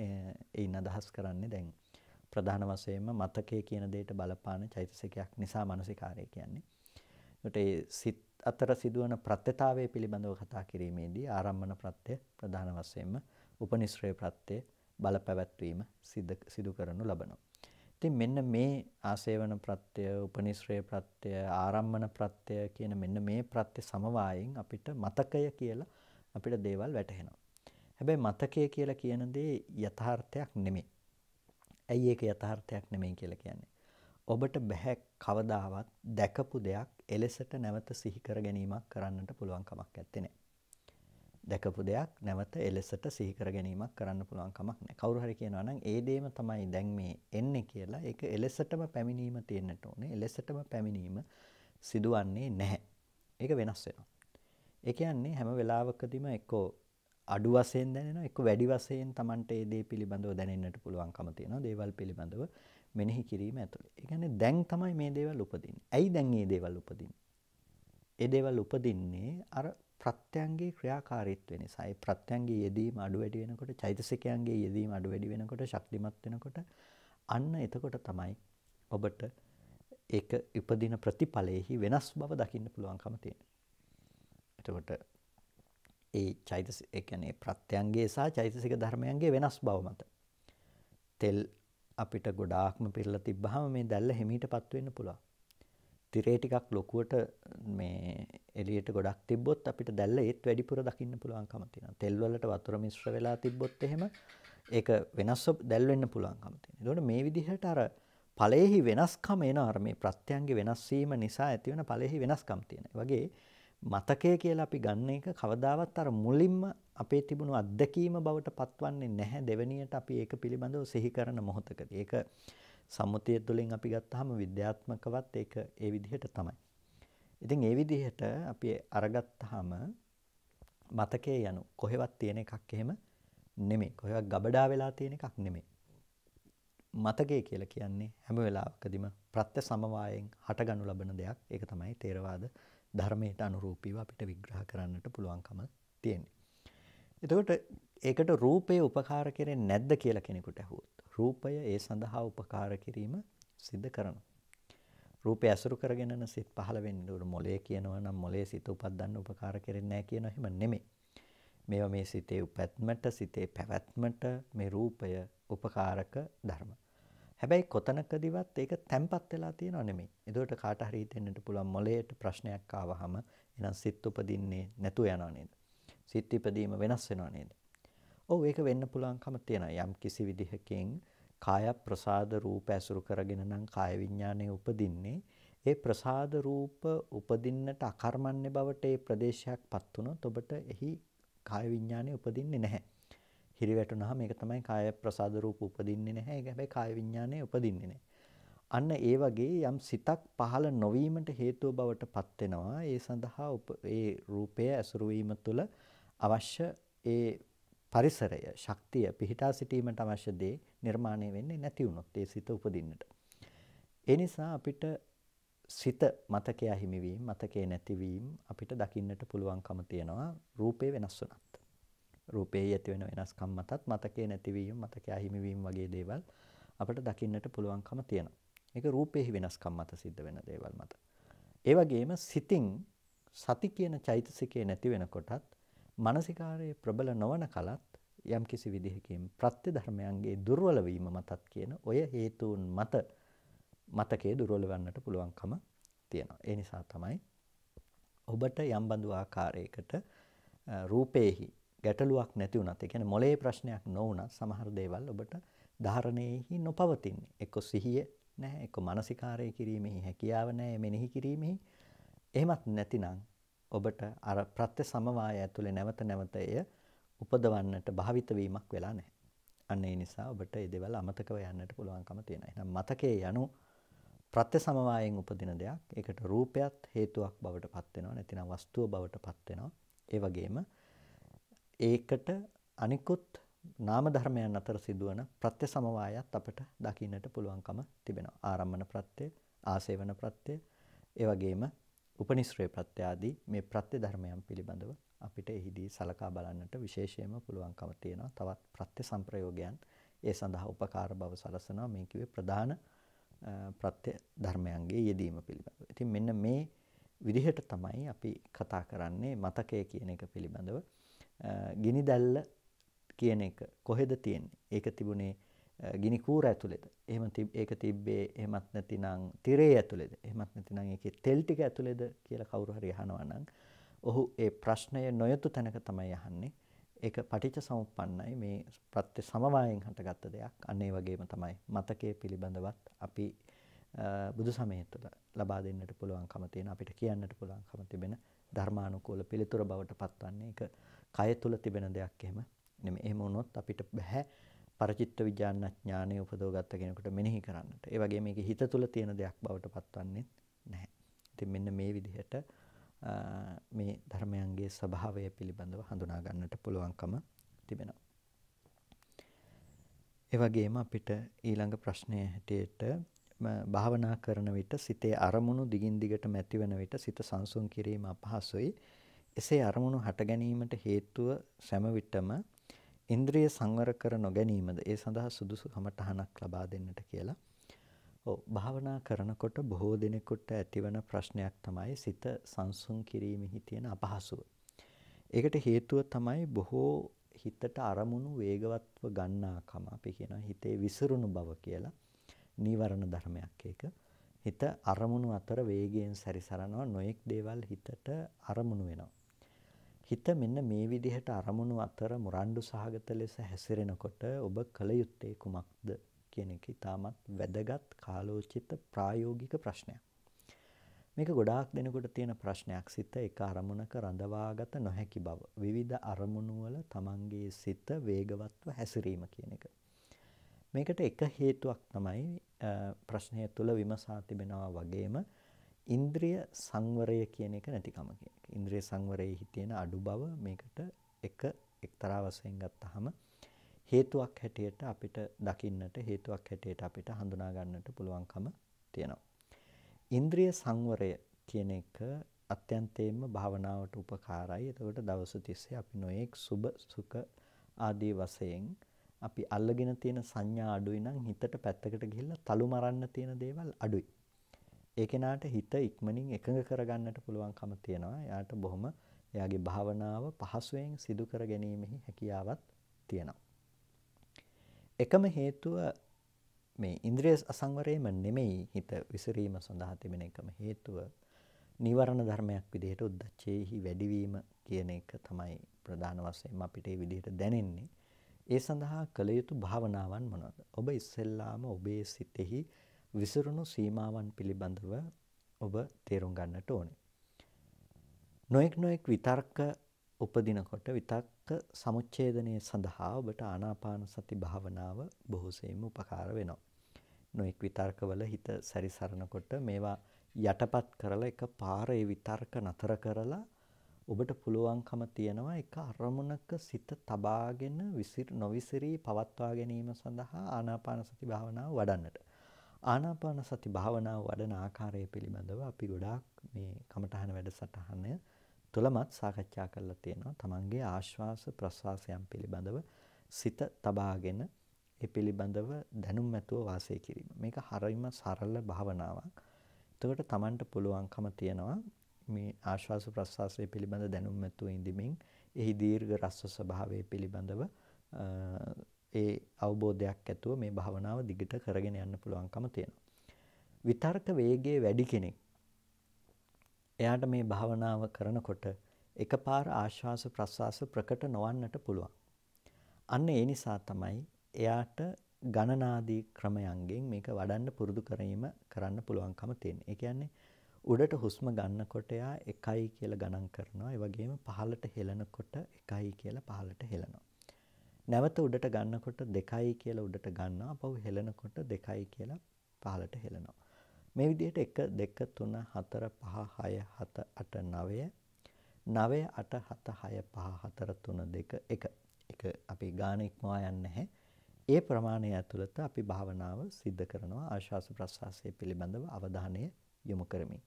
එයින් අදහස් කරන්නේ දැන් ප්‍රධාන වශයෙන්ම මතකයේ කියන දෙයට බලපාන චෛතසිකයක් නිසා මානසිකාරය කියන්නේ. ඒකට ඒ සිත් අතර සිදුවන ප්‍රත්‍යතාවය පිළිබඳව කතා කිරීමේදී ආරම්මන ප්‍රත්‍ය ප්‍රධාන වශයෙන්ම උපනිශ්‍රේ ප්‍රත්‍ය බලපැවැත්වීම සිදු කරනු ලබනවා. ඉතින් මෙන්න මේ ආසේවන ප්‍රත්‍ය, උපනිශ්‍රේ ප්‍රත්‍ය, ආරම්මන ප්‍රත්‍ය කියන මෙන්න මේ ප්‍රත්‍ය සමவாயෙන් අපිට මතකය කියලා අපිට දේවල් වැටහෙනවා. හැබැයි මතකය කියලා කියන දේ යථාර්ථයක් නෙමෙයි. ඇයි ඒක යථාර්ථයක් නෙමෙයි කියලා කියන්නේ? ඔබට බෑ කවදාවත් දැකපු දෙයක් එලෙසට නැවත සිහි කර ගැනීමක් කරන්නට පුළුවන් කමක් නැත්තේ නේ. දැකපු දෙයක් නැවත එලෙසට සිහි කර ගැනීමක් කරන්න පුළුවන් කමක් නැහැ. කවුරු හරි කියනවා නම් ඒ දෙයම තමයි දැන් මේ එන්නේ කියලා ඒක එලෙසටම පැමිණීම තියෙන්නට ඕනේ. එලෙසටම පැමිණීම සිදුවන්නේ නැහැ. ඒක වෙනස් වෙනවා. ඒ කියන්නේ හැම වෙලාවකදීම එක්කෝ අඩු වශයෙන් දැනෙනවා එක්ක වැඩි වශයෙන් Tamante ඒ දේ පිළිබඳව දැනෙන්නට පුළුවන්කම තියෙනවා දේවල් පිළිබඳව මෙනෙහි කිරීම ඇතුළේ. ඒ කියන්නේ දැන් තමයි මේ දේවල් උපදින්නේ. ඇයි දැන් මේ දේවල් උපදින්නේ? ඒ දේවල් උපදින්නේ අර ප්‍රත්‍යංගේ ක්‍රියාකාරීත්වය නිසා. ඒ ප්‍රත්‍යංගේ යෙදීම අඩු වැඩි වෙනකොට, චෛතසිකයන්ගේ යෙදීම අඩු වැඩි වෙනකොට, ශක්තිමත් වෙනකොට අන්න එතකොට තමයි ඔබට ඒක උපදින ප්‍රතිඵලයේහි වෙනස් බව දකින්න පුළුවන්කම තියෙන්නේ. එතකොට ඒ චෛතස ඒ කියන්නේ ප්‍රත්‍යංගයේ සහ චෛතසික ධර්මයන්ගේ වෙනස් බව මත තෙල් අපිට ගොඩාක්ම පිරලා තිබ්බහම මේ දැල්ල හිමීටපත් වෙන්න පුළුවන්. තිරේ ටිකක් ලොකුවට මේ එළියට ගොඩක් තිබ්බොත් අපිට දැල්ල ඒත් වැඩිපුර දකින්න පුළුවන්කම තියෙනවා. තෙල් වලට වතුර මිශ්‍ර වෙලා තිබ්බොත් එහෙම ඒක වෙනස් දැල් වෙන්න පුළුවන්කම තියෙනවා. ඒතකොට මේ විදිහට අර ඵලයේහි වෙනස්කම එන අර මේ ප්‍රත්‍යංගේ වෙනස් වීම නිසා ඇතිවන ඵලයේහි වෙනස්කම් තියෙනවා. ඒ වගේ මතකය කියලා අපි ගන්න එක කවදාවත් අර මුලින්ම අපේ තිබුණු අත්දැකීම බවට පත්වන්නේ නැහැ දෙවෙනියට අපි ඒක පිළිබඳව සිහි කරන මොහොතකදී. ඒක සම්මුතිය තුළින් අපි ගත්තාම විද්‍යාත්මකවත් ඒක ඒ විදිහට තමයි. ඉතින් ඒ විදිහට අපි අරගත්තාම මතකයේ යනු කොහෙවත් තියෙන එකක් එහෙම නෙමෙයි. කොහෙවත් ගබඩා වෙලා තියෙන එකක් නෙමෙයි. මතකය කියලා කියන්නේ හැම වෙලාවකදීම ප්‍රත්‍ය සමவாயෙන් හටගනු ලබන දෙයක්. ඒක තමයි තේරවාද ධර්මයට අනුරූපීව අපිට විග්‍රහ කරන්නට පුළුවන්කම තියෙන්නේ. එතකොට ඒකට රූපය උපකාර කෙරෙන්නේ නැද්ද කියලා කෙනෙකුට අහුවොත් රූපය ඒ සඳහා උපකාර කිරීම සිද්ධ කරනවා. රූපය ඇසුරු කරගෙනන සිත් පහළ වෙන්න ඕන මොලේ කියනවා නම් මොලේ සිත උපදින්න උපකාර කෙරෙන්නේ නැහැ කියනවා එහෙම නෙමෙයි. මේවා මේ සිතේ උපැත්මට සිතේ පැවැත්මට මේ රූපය උපකාරක ධර්මයි. හැබැයි කොතනකදිවත් ඒක තැම්පත් වෙලා තියෙනව නෙමෙයි. එතකොට කාට හරි හිතෙන්නට පුළුවන් මොළයට ප්‍රශ්නයක් ආවහම එහෙනම් සිත් උපදින්නේ නැතුව යනව නේද? සිත් ඉපදීම වෙනස් වෙනව නේද? ඔව් ඒක වෙන්න පුළුවන්කම තියෙනවා. යම් කිසි විදිහකින් කාය ප්‍රසාද රූප ඇසුරු කරගෙන නම් කාය විඥානය උපදින්නේ. ඒ ප්‍රසාද රූප උපදින්නට අකර්මන්නේ බවට ඒ ප්‍රදේශයක්පත් වුණොත් ඔබට එහි කාය විඥානය උපදින්නේ නැහැ. හිරිවැටුනහම ඒක තමයි කාය ප්‍රසාද රූප උපදින්නේ නැහැ. ඒක හැබැයි කාය විඥානය උපදින්නේ නැහැ. අන්න ඒ වගේ යම් සිතක් පහළ නොවීමට හේතුව බවට පත් වෙනවා. ඒ සඳහා ඒ රූපය ඇසුරු වීම තුළ අවශ්‍ය ඒ පරිසරය, ශක්තිය පිහිටා සිටීමට අවශ්‍ය දේ නිර්මාණය වෙන්නේ නැති වුණොත් ඒ සිත උපදින්නට. ඒ නිසා අපිට සිත මතකය හිමිවීම, මතකේ නැතිවීම අපිට දකින්නට පුළුවන්කම තියෙනවා රූපේ වෙනස් වුණා. රූපේ ඇති වෙන වෙනස්කම් මතත් මතකේ නැතිවීම මතකයේ අහිමිවීම වගේ දේවල් අපිට දකින්නට පුළුවන්කම තියෙනවා. ඒක රූපේහි වෙනස්කම් මත සිද්ධ වෙන දේවල් මත. ඒ වගේම සිතින් සති කියන චෛතසිකේ නැති වෙනකොටත් මානසිකාරයේ ප්‍රබල නොවන කලත් යම්කිසි විදිහකින් ප්‍රත්‍ය ධර්මයන්ගේ දුර්වල වීම මතත් කියන ඔය හේතුන් මත මතකයේ දුර්වල වන්නට පුළුවන්කම තියෙනවා. ඒ නිසා තමයි ඔබට යම්බඳු ආකාරයකට රූපේහි ගැටලුවක් නැති වුණත් ඒ කියන්නේ මොලේ ප්‍රශ්නයක් නොවුණත් සමහර දේවල් ඔබට ධාරණයෙහි නොපවතින්නේ. එක්ක සිහිය නැහැ, එක්ක මානසිකාරය කිරීමෙහි හැකියාව නැහැ, මෙනෙහි කිරීමෙහි. එහෙමත් නැතිනම් ඔබට අර ප්‍රත්‍ය සමவாய ඇතුලේ නැවත නැවත එය උපදවන්නට භාවිත වීමක් වෙලා නැහැ. අන්න ඒ නිසා ඔබට මේ දේවල් අමතකව යන්නට පුළුවන්කම තියෙනවා. එහෙනම් මතකයේ යනු ප්‍රත්‍ය සමவாயයෙන් උපදින දෙයක්. ඒකට රූපයත් හේතුවක් බවට පත් වෙනවා. නැතිනම් වස්තුව බවට පත් වෙනවා. ඒ වගේම ඒකට අනිකුත් නාම ධර්මයන් අතර සිදුවන ප්‍රත්‍ය සමவாயත් අපට දකින්නට පුළුවන්කම තිබෙනවා. ආරම්මන ප්‍රත්‍ය, ආසේවන ප්‍රත්‍ය, ඒ වගේම උපනිශ්‍රේ ප්‍රත්‍ය ආදී මේ ප්‍රත්‍ය ධර්මයන් පිළිබඳව අපිට එහිදී සලකා බලන්නට විශේෂයෙන්ම පුළුවන්කම තියෙනවා. තවත් ප්‍රත්‍ය සම්ප්‍රයෝගයන් ඒ සඳහා උපකාර බව සලසනවා. මේ කිව්වේ ප්‍රධාන ප්‍රත්‍ය ධර්මයන්ගේ යෙදීම පිළිබඳව. ඉතින් මෙන්න මේ විදිහට තමයි අපි කතා කරන්නේ මතකය කියන එක පිළිබඳව. ගිනි දැල්ල කියන එක කොහෙද තියෙන්නේ? ඒක තිබුණේ ගිනි කූර ඇතුළේද? එහෙම ඒක තිබ්බේ එහෙමත් නැතිනම් තිරේ ඇතුළේද? එහෙමත් නැතිනම් ඒකේ තෙල් ටික ඇතුළේද කියලා කවුරු හරි අහනවා නම් ඔහු ඒ ප්‍රශ්නය නොයතු තැනක තමයි අහන්නේ. ඒක පටිච්ච සමුප්පන්නයි මේ ප්‍රත්‍ය සමவாயෙන් හටගත්ත දෙයක්. අන්න ඒ වගේම තමයි මතකයේ පිළිබඳවත් අපි බුදු සමය තුළ ලබා දෙන්නට පුළුවන්කම තියෙන අපිට කියන්නට පුළුවන්කම තිබෙන ධර්මානුකූල පිළිතුර බවට පත්වන්නේ ඒක කය තුල තිබෙන දෙයක් එහෙම නෙමෙයි. එහෙම වුණොත් අපිට බෑ පරචිත්ත විඥාන ඥානය උපදවගත්ත කෙනෙකුට මෙනෙහි කරන්නට. ඒ වගේම මේක හිත තුල තියෙන දෙයක් බවට පත්වන්නේ නැහැ. ඉතින් මෙන්න මේ විදිහට මේ ධර්මයන්ගේ ස්වභාවය පිළිබඳව හඳුනා ගන්නට පුළුවන්කම තිබෙනවා. ඒ වගේම අපිට ඊළඟ ප්‍රශ්නය හැටියට භාවනා කරන විට සිතේ අරමුණු දිගින් දිගටම ඇතිවන විට සිත සංසුන් කිරීම අපහසුයි. එසේ අරමුණු හට ගැනීමට හේතුව සෑම විටම ඉන්ද්‍රිය සංවර කර නොගැනීමද ඒ සඳහා සුදුසු කමටහනක් ලබා දෙන්නට කියලා. ඔව් භාවනා කරනකොට බොහෝ දිනෙකට ඇතිවන ප්‍රශ්නයක් තමයි සිත සංසුන් කිරීමෙහි තියෙන අපහසුව. ඒකට හේතුව තමයි බොහෝ හිතට අරමුණු වේගවත්ව ගන්නාකම. අපි කියනවා හිතේ විසිරුණු බව කියලා. නීවරණ ධර්මයක් ඒක. හිත අරමුණු අතර වේගයෙන් සැරිසරනවා නොඑක් දේවල් හිතට අරමුණු වෙනවා. හිත මෙන්න මේ විදිහට අරමුණු අතර මුරණ්ඩු සහගත ලෙස හැසිරෙනකොට ඔබ කළ යුත්තේ කුමක්ද කියන එක ඉතාමත් වැදගත් කාලෝචිත ප්‍රායෝගික ප්‍රශ්නයක්. මේක ගොඩාක් දෙනකොට තියෙන ප්‍රශ්නයක් සිත එක අරමුණක රඳවාගත නොහැකි බව. විවිධ අරමුණු වල තමන්ගේ සිත වේගවත්ව හැසිරීම කියන එක. මේකට එක හේතුවක් තමයි ප්‍රශ්නය තුළ විමසා තිබෙනවා වගේම ඉන්ද්‍රිය සංවරය කියන එක නැතිකම කියන එක. ඉන්ද්‍රිය සංවරයේ හිතෙන අඩු බව මේකට එක එක්තරා වශයෙන් ගත්තාම හේතුවක් හැටියට අපිට දකින්නට හේතුවක් හැටියට අපිට හඳුනා ගන්නට පුළුවන්කම තියෙනවා. ඉන්ද්‍රිය සංවරය කියන එක අත්‍යන්තයෙන්ම භාවනාවට උපකාරයි. එතකොට දවස් 30 අපි නොඑක් සුබ සුඛ ආදී වශයෙන් අපි අල්ලගෙන තියෙන සංඥා අඩුයි නම් හිතට පැත්තකට ගිහිල්ලා තලු මරන්න තියෙන දේවල් අඩුයි. ඒ කෙනාට හිත ඉක්මනින් එකඟ කරගන්නට පුළුවන්කම තියෙනවා. එයාට බොහොම එයාගේ භාවනාව පහසුවෙන් සිදු කර ගැනීමෙහි හැකියාවක් තියෙනවා. එකම හේතුව මේ ඉන්ද්‍රිය අසංවරයම නෙමෙයි හිත විසිරීම සඳහා තිබෙන එකම හේතුව නිවරණ ධර්මයක් විදිහට උද්දච්චයේහි වැඩිවීම කියන එක තමයි ප්‍රධාන වශයෙන් අපිට මේ විදිහට දැනෙන්නේ. ඒ සඳහා කළ යුතු භාවනාවන් මොනවද? ඔබ ඉස්සෙල්ලාම ඔබේ සිතෙහි විසිරුණු සීමාවන් පිළිබඳව ඔබ තේරුම් ගන්නට ඕනේ. නොඑක් නොඑක් විතර්ක උපදිනකොට විතක්ක සමුච්ඡේදනයේ සඳහා ඔබට ආනාපාන සති භාවනාව බොහෝසෙයින්ම උපකාර වෙනවා. නොඑක් විතර්කවල හිත සැරිසරනකොට මේවා යටපත් කරලා එක පාරේ විතර්ක නතර කරලා ඔබට පුළුවන්කම තියෙනවා එක අරමුණක සිත තබාගෙන විසිර නොවිසිරී පවත්වා ගැනීම සඳහා ආනාපාන සති භාවනාව වඩන්නට. ආනාපාන සති භාවනාව වඩන ආකාරය පිළිබඳව අපි ගොඩාක් මේ කමඨහන වැඩසටහන තුලමත් සාකච්ඡා කරලා තියෙනවා. තමන්ගේ ආශ්වාස ප්‍රශ්වාසයන් පිළිබඳව සිත තබාගෙන ඒ පිළිබඳව දැනුම් ඇතුව වාසය කිරීම. මේක හරිම සරල භාවනාවක්. එතකොට තමන්ට පුළුවන්කම තියෙනවා මේ ආශ්වාස ප්‍රශ්වාසය පිළිබඳ දැනුම් ඇතුව ඉඳිමින් එහි දීර්ඝ රස්ව ස්වභාවය පිළිබඳව ඒ අවබෝධයක් ඇතුව මේ භාවනාව දිගට කරගෙන යන්න පුළුවන්කම තියෙනවා. විතර්ක වේගයේ වැඩි කෙනෙක් එයාට මේ භාවනාව කරනකොට එකපාර ආශ්වාස ප්‍රශ්වාස ප්‍රකට නොවන්නට පුළුවන්. අන්න ඒ නිසා තමයි එයාට ගණනාදී ක්‍රමයන්ගෙන් මේක වඩන්න පුරුදු කිරීම කරන්න පුළුවන්කම තියෙන්නේ. ඒ කියන්නේ උඩට හුස්ම ගන්නකොට එයා 1යි කියලා ගණන් කරනවා. ඒ වගේම පහළට හෙලනකොට 1යි කියලා පහළට හෙලනවා. නැවත උඩට ගන්නකොට 2යි කියලා උඩට ගන්නවා. පහු හෙලනකොට 2යි කියලා පහළට හෙලනවා. මේ විදිහට 1 2 3 4 5 6 7 8 9 9 8 7 6 5 4 3 2 1 එක අපි ගාන ඉක්මවා යන්නේ නැහැ. ඒ ප්‍රමාණය ඇතුළත අපි භාවනාව සිද්ධ කරනවා ආශාස ප්‍රසවාසය පිළිබඳව අවධානය යොමු කරමින්.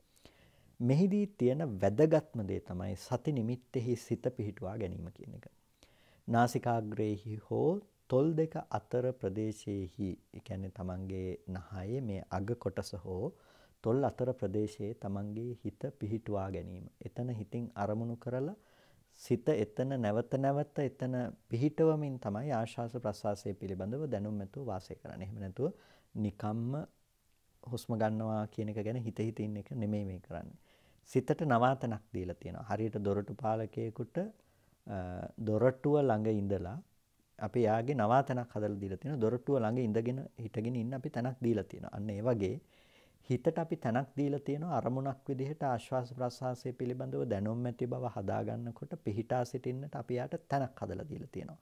මෙහිදී තියෙන වැදගත්ම දේ තමයි සති නිමිත්තෙහි සිත පිහිටුවා ගැනීම කියන එක. නාසිකාග්‍රේහි හෝ තොල් දෙක අතර ප්‍රදේශයේහි කියන්නේ තමන්ගේ නහයේ මේ අග කොටස හෝ තොල් අතර ප්‍රදේශයේ තමන්ගේ හිත පිහිටුවා ගැනීම. එතන හිතින් අරමුණු කරලා සිත එතන නැවත නැවත එතන පිහිටවමින් තමයි ආශාස ප්‍රසවාසය පිළිබඳව දැනුම් ඇතුව වාසය කරන්නේ. එහෙම නැතුව නිකම්ම හුස්ම ගන්නවා කියන එක ගැන හිත හිතින් එක නෙමෙයි මේ කරන්නේ. සිතට නවාතනක් දීලා තියෙනවා. හරියට දොරටු පාලකයෙකුට දොරටුව ළඟ ඉඳලා අපි යාගේ නවාතනක් හදලා දීලා තියෙනවා දොරටුව ළඟ ඉඳගෙන හිටගෙන ඉන්න අපි තැනක් දීලා තියෙනවා අන්න ඒ වගේ හිතට අපි තැනක් දීලා තියෙනවා අරමුණක් විදිහට ආශ්වාස ප්‍රශ්වාසය පිළිබඳව දැනුම් ඇති බව හදා ගන්නකොට පිහිටා සිටින්නට අපි යාට තැනක් හදලා දීලා තියෙනවා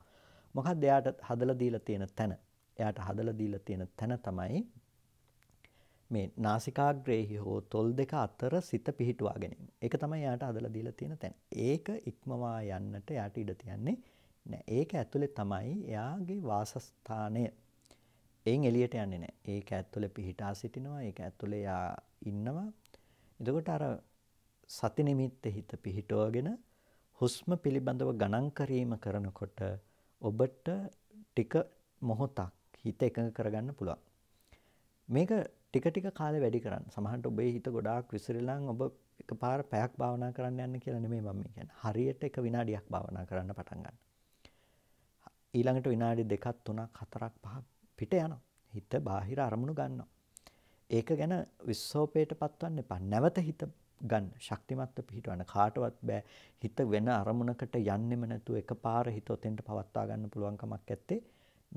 මොකක්ද එයාට හදලා දීලා තියෙන තැන එයාට හදලා දීලා තියෙන තැන තමයි මේ නාසිකාග්‍රේහි හෝ තොල් දෙක අතර සිත පිහිටුවා ගැනීම. ඒක තමයි යාට අදලා දීලා තියෙන තැන. ඒක ඉක්මවා යන්නට යාට ඉඩ තියන්නේ නැහැ. ඒක ඇතුලේ තමයි එයාගේ වාසස්ථානය. එයින් එළියට යන්නේ නැහැ. ඒක ඇතුලේ පිහිටා සිටිනවා. ඒක ඇතුලේ යා ඉන්නවා. එතකොට අර සති නිමිත්ත හිත පිහිටවගෙන හුස්ම පිළිබඳව ගණන් කිරීම කරනකොට ඔබට ටික මොහොතක් හිත එකඟ කරගන්න පුළුවන්. මේක ටික ටික කාලේ වැඩි කරන්න. සමහරට ඔබේ හිත ගොඩාක් විසිරලා ඔබ එකපාර පැයක් භාවනා කරන්න යන්න කියලා නෙමෙයි මම කියන්නේ. හරියට එක විනාඩියක් භාවනා කරන්න පටන් ගන්න. ඊළඟට විනාඩි දෙකක් තුනක් හතරක් පහක් පිට යනවා. හිත බාහිර අරමුණු ගන්නවා. ඒක ගැන විස්සෝපයට පත්වන්න එපා. නැවත හිත ගන්න. ශක්තිමත්ව පිහිටවන්න. කාටවත් බෑ. හිත වෙන අරමුණකට යන්නෙම නැතුව එකපාර හිත ඔතෙන්ට පවත්වා ගන්න පුළුවන් කමක් නැත්තේ.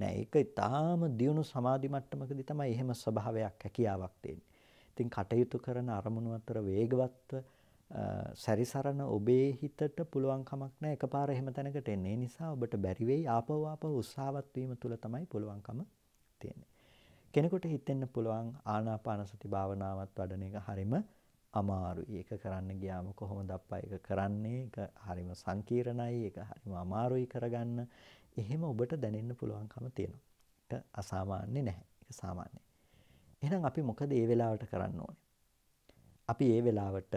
නෑ ඒක ඊටාම දියුණු සමාධි මට්ටමකදී තමයි එහෙම ස්වභාවයක් හැකියාවක් තියෙන්නේ. ඉතින් කටයුතු කරන අරමුණු අතර වේගවත්ව සැරිසරන ඔබේ හිතට පුළුවන් කමක් නැහැ එකපාර එහෙම තැනකට එන්න. ඒ නිසා ඔබට බැරි වෙයි ආපහු ආපහු උත්සාහවත් වීම තුළ තමයි පුළුවන්කම තියෙන්නේ. කෙනෙකුට හිතෙන්න පුළුවන් ආනාපාන සති භාවනාවත් වඩන එක හරිම අමාරුයි. ඒක කරන්න ගියාම කොහොමද අප්පා ඒක කරන්නේ? ඒක හරිම සංකීර්ණයි. ඒක හරිම අමාරුයි කරගන්න. එහෙම ඔබට දැනෙන්න පුළුවන්කම තියෙනවා. ඒක අසාමාන්‍ය නැහැ. ඒක සාමාන්‍යයි. එහෙනම් අපි මොකද ඒ වෙලාවට කරන්න ඕනේ? අපි ඒ වෙලාවට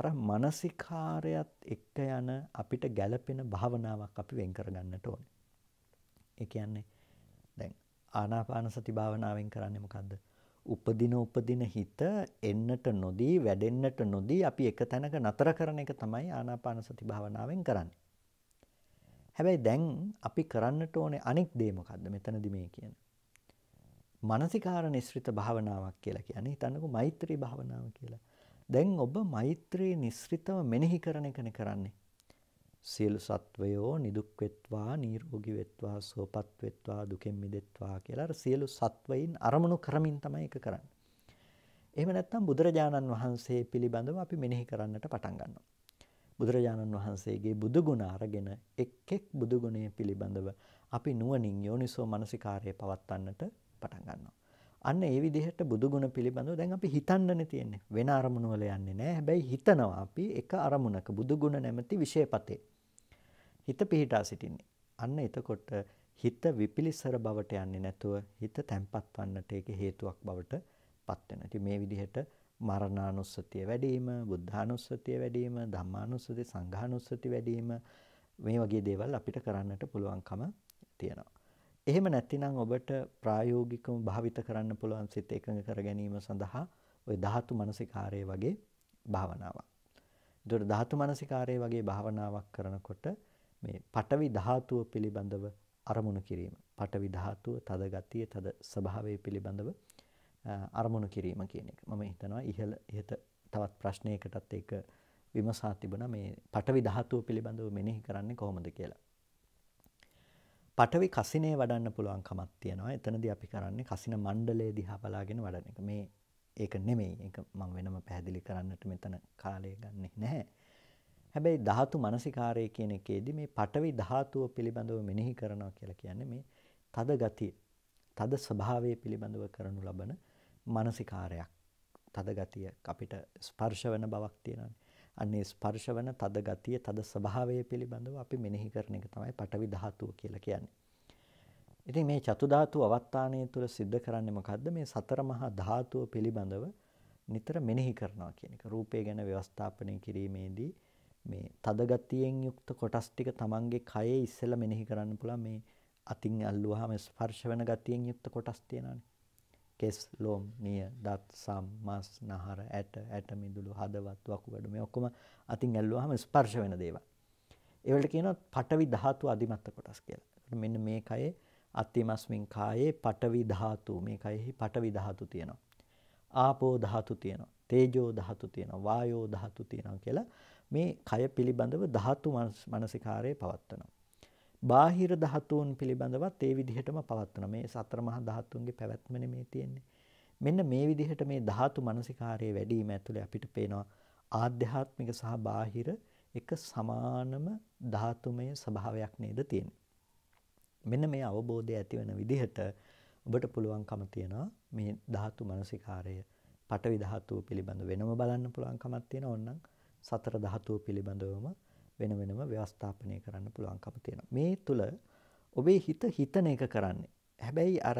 අර මානසිකාරයත් එක්ක යන අපිට ගැළපෙන භාවනාවක් අපි වෙන් කරගන්නට ඕනේ. ඒ කියන්නේ දැන් ආනාපාන සති භාවනාවෙන් කරන්නේ මොකද්ද? උපදින උපදින හිත එන්නට නොදී වැඩෙන්නට නොදී අපි එක තැනක නතර කරන එක තමයි ආනාපාන සති භාවනාවෙන් කරන්නේ. හැබැයි දැන් අපි කරන්නට ඕනේ අනෙක් දේ මොකද්ද මෙතනදි මේ කියන. මානසිකාර නිස්සෘත භාවනාවක් කියලා කියන්නේ හිතන්නකෝ මෛත්‍රී භාවනාව කියලා. දැන් ඔබ මෛත්‍රී නිස්සෘතව මෙනෙහි කරන එකනේ කරන්නේ. සියලු සත්වයෝ නිදුක් වෙත්වා නිරෝගී වෙත්වා සුවපත් වෙත්වා දුකෙන් මිදෙත්වා කියලා අර සියලු සත්වයින් අරමුණු කරමින් තමයි ඒක කරන්නේ. එහෙම නැත්නම් බුදුරජාණන් වහන්සේ පිළිබඳව අපි මෙනෙහි කරන්නට පටන් ගන්නවා. බුදුරජාණන් වහන්සේගේ බුදු ගුණ අරගෙන එක් එක් බුදු ගුණය පිළිබඳව අපි නුවණින් යෝනිසෝ මනසිකාර්යය පවත්වන්නට පටන් ගන්නවා. අන්න ඒ විදිහට බුදු ගුණ පිළිබඳව දැන් අපි හිතන්නනේ තියෙන්නේ. වෙන අරමුණු වල යන්නේ නැහැ. හැබැයි හිතනවා අපි එක අරමුණක බුදු ගුණ නැමැති විශේෂපතේ. හිත පිහිටා සිටින්නේ. අන්න එතකොට හිත විපිලිසර බවට යන්නේ නැතුව හිත තැම්පත් වන්නට ඒක හේතුවක් බවට පත් වෙනවා. ඉතින් මේ විදිහට මරණානුස්සතිය වැඩි වීම, බුද්ධානුස්සතිය වැඩි වීම, ධම්මානුස්සතිය, සංඝානුස්සතිය වැඩි වීම මේ වගේ දේවල් අපිට කරන්නට පුළුවන්කම තියෙනවා. එහෙම නැතිනම් ඔබට ප්‍රායෝගිකව භාවිත කරන්න පුළුවන් සිත එකඟ කර ගැනීම සඳහා ওই ධාතු මනසිකාරය වගේ භාවනාවක්. ඒතර ධාතු මනසිකාරය වගේ භාවනාවක් කරනකොට මේ පටවි ධාතුව පිළිබඳව අරමුණු කිරීම. පටවි ධාතුව තද ගතිය, තද ස්වභාවය පිළිබඳව අරමුණු කිරීම කියන එක. මම හිතනවා ඉහළ ඉහත තවත් ප්‍රශ්නයකටත් ඒක විමසා තිබුණා මේ පටවි ධාතුව පිළිබඳව මෙනෙහි කරන්නේ කොහොමද කියලා. පටවි කසිනේ වඩන්න පුළුවන් කමක් තියෙනවා. එතනදී අපි කරන්නේ කසින මණ්ඩලය දිහා බලාගෙන වඩන එක. මේ ඒක නෙමෙයි. ඒක මම වෙනම පැහැදිලි කරන්නට මෙතන කාලය ගන්නෙ නැහැ. හැබැයි ධාතු මනසිකාරය කියන එකේදී මේ පටවි ධාතුව පිළිබඳව මෙනෙහි කරනවා කියලා කියන්නේ මේ තද ගතිය, තද ස්වභාවය පිළිබඳව කරනු ලබන මානසිකාරයක් තද ගතිය අපිට ස්පර්ශ වෙන බවක් තියෙනවානේ. අන්නේ ස්පර්ශ වෙන තද ගතිය තද ස්වභාවය පිළිබඳව අපි මෙනෙහි කරන එක තමයි පටවි ධාතුව කියලා කියන්නේ. ඉතින් මේ චතු ධාතු අවස්ථානයේ තුල सिद्ध කරන්නේ මොකද්ද? මේ සතර මහා ධාතුව පිළිබඳව නිතර මෙනෙහි කරනවා කියන එක. රූපය ගැන ව්‍යවස්ථාපනය කිරීමේදී මේ තද ගතියෙන් යුක්ත කොටස් ටික තමන්ගේ කයේ ඉස්සෙල්ලා මෙනෙහි කරන්න පුළුවන් මේ අතින් අල්ලුවාම ස්පර්ශ වෙන ගතියෙන් යුක්ත කොටස් තියෙනවානේ. කෙස් ලොම් නිය දත් සම් මස් නහර ඇට ඇට මිදුළු හදවත් වකුගඩු මේ ඔක්කොම අතින් ඇල්ලුවාම ස්පර්ශ වෙන දේවල්. ඒවලට කියනවා පඨවි ධාතු අධිමත් කොටස් කියලා. මෙන්න මේකයේ අත්තිමස්මින් කායේ පඨවි ධාතු මේකයේ පඨවි ධාතු තියෙනවා. ආපෝ ධාතු තියෙනවා. තේජෝ ධාතු තියෙනවා. වායෝ ධාතු තියෙනවා කියලා මේ කය පිළිබඳව ධාතු මානසිකාරයේ පවත්වනවා. බාහිර ධාතුන් පිළිබඳවත් ඒ විදිහටම පවත්වන මේ සතර මහා ධාතුන්ගේ පැවැත්මනේ මේ තියෙන්නේ. මෙන්න මේ විදිහට මේ ධාතු මනසිකාරයේ වැඩිම ඇතුලේ අපිට පේනවා ආධ්‍යාත්මික සහ බාහිර එක සමානම ධාතුමය ස්වභාවයක් නේද තියෙන්නේ. මෙන්න මේ අවබෝධය ඇති වෙන විදිහට ඔබට පුළුවන්කම තියෙනවා මේ ධාතු මනසිකාරය පටවි ධාතුව පිළිබඳ වෙනම බලන්න පුළුවන්කමක් තියෙනවා. ඕනනම් සතර ධාතුව පිළිබඳවම වෙන වෙනම ව්‍යවස්ථාපනය කරන්න පුළුවන්කම තියෙනවා. මේ තුල ඔබේ හිත හිතන එක කරන්නේ. හැබැයි අර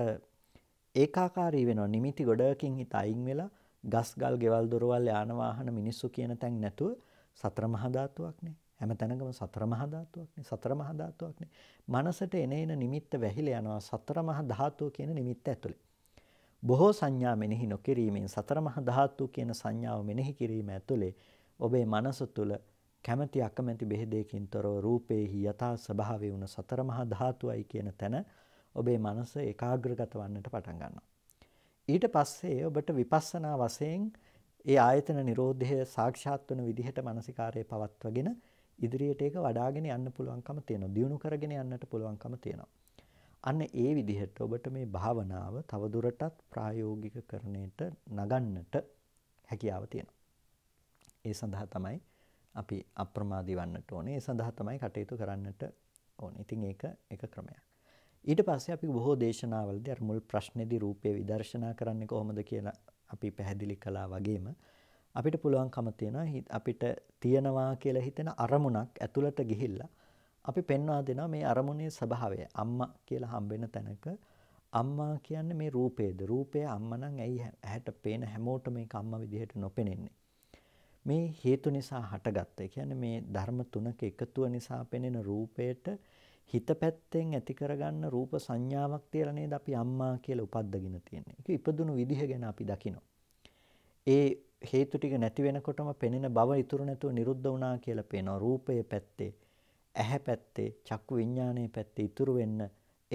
ඒකාකාරී වෙනවා නිමිති ගොඩකින් හිත අයින් වෙලා ගස් ගල් ගෙවල් දොරවල් යාන වාහන මිනිස්සු කියන තැන් නැතුව සතර මහා ධාතුවක්නේ හැම තැනකම සතර මහා ධාතුවක්නේ සතර මහා ධාතුවක්නේ මනසට එන එන නිමිත්ත වැහිලා යනවා සතර මහා ධාතුව කියන නිමිත්ත ඇතුලේ බොහෝ සංඥා මෙනෙහි නොකිරීමෙන් සතර මහා ධාතු කියන සංඥාව මෙනෙහි කිරීම ඇතුලේ ඔබේ මනස තුල කැමැති අකමැති බෙහෙදයකින් තොරව රූපේහි යථා ස්වභාවය වුණ සතර මහා ධාතුවයි කියන තැන ඔබේ මනස ඒකාග්‍රගත වන්නට පටන් ගන්නවා. ඊට පස්සේ ඔබට විපස්සනා වශයෙන් ඒ ආයතන නිරෝධය සාක්ෂාත් වන විදිහට මානසිකාරය පවත්වගෙන ඉදිරියට ඒක වඩාගෙන යන්න පුළුවන්කම තියෙනවා. දියුණු කරගෙන යන්නට පුළුවන්කම තියෙනවා. අන්න ඒ විදිහට ඔබට මේ භාවනාව තවදුරටත් ප්‍රායෝගික කරණයට නගන්නට හැකියාව තියෙනවා. ඒ සඳහා තමයි අපි අප්‍රමාදී වන්නට ඕනේ. ඒ සඳහා තමයි කටයුතු කරන්නට ඕනේ. ඉතින් ඒක එක ක්‍රමයක්. ඊට පස්සේ අපි බොහෝ දේශනාවලදී අර මුල් ප්‍රශ්නේදී රූපේ විදර්ශනා කරන්නේ කොහොමද කියලා අපි පැහැදිලි කළා වගේම අපිට පුළුවන්කම තියෙනවා අපිට තියනවා කියලා හිතෙන අරමුණක් ඇතුළට ගිහිල්ලා අපි පෙන්වා දෙනවා මේ අරමුණේ ස්වභාවය. අම්මා කියලා හම්බෙන තැනක අම්මා කියන්නේ මේ රූපේද? රූපය අම්මා නම් ඇයි ඇහැට පේන හැමෝටම මේක අම්මා විදිහට නොපෙනෙන්නේ? මේ හේතු නිසා හටගත්ත. ඒ කියන්නේ මේ ධර්ම තුනක එකතුව නිසා පෙනෙන රූපයට හිත පැත්තෙන් ඇති කරගන්න රූප සංඥාවක් තියලා නේද අපි අම්මා කියලා උපද්දගෙන තියෙන්නේ. ඒක ඉපදුණු විදිහ ගැන අපි දකිනවා. ඒ හේතු ටික නැති වෙනකොටම පෙනෙන බව ඉතුරු නැතුව නිරුද්ධ වුණා කියලා පේනවා. රූපයේ පැත්තේ, ඇහැ පැත්තේ, චක්කු විඥානයේ පැත්තේ ඉතුරු වෙන්න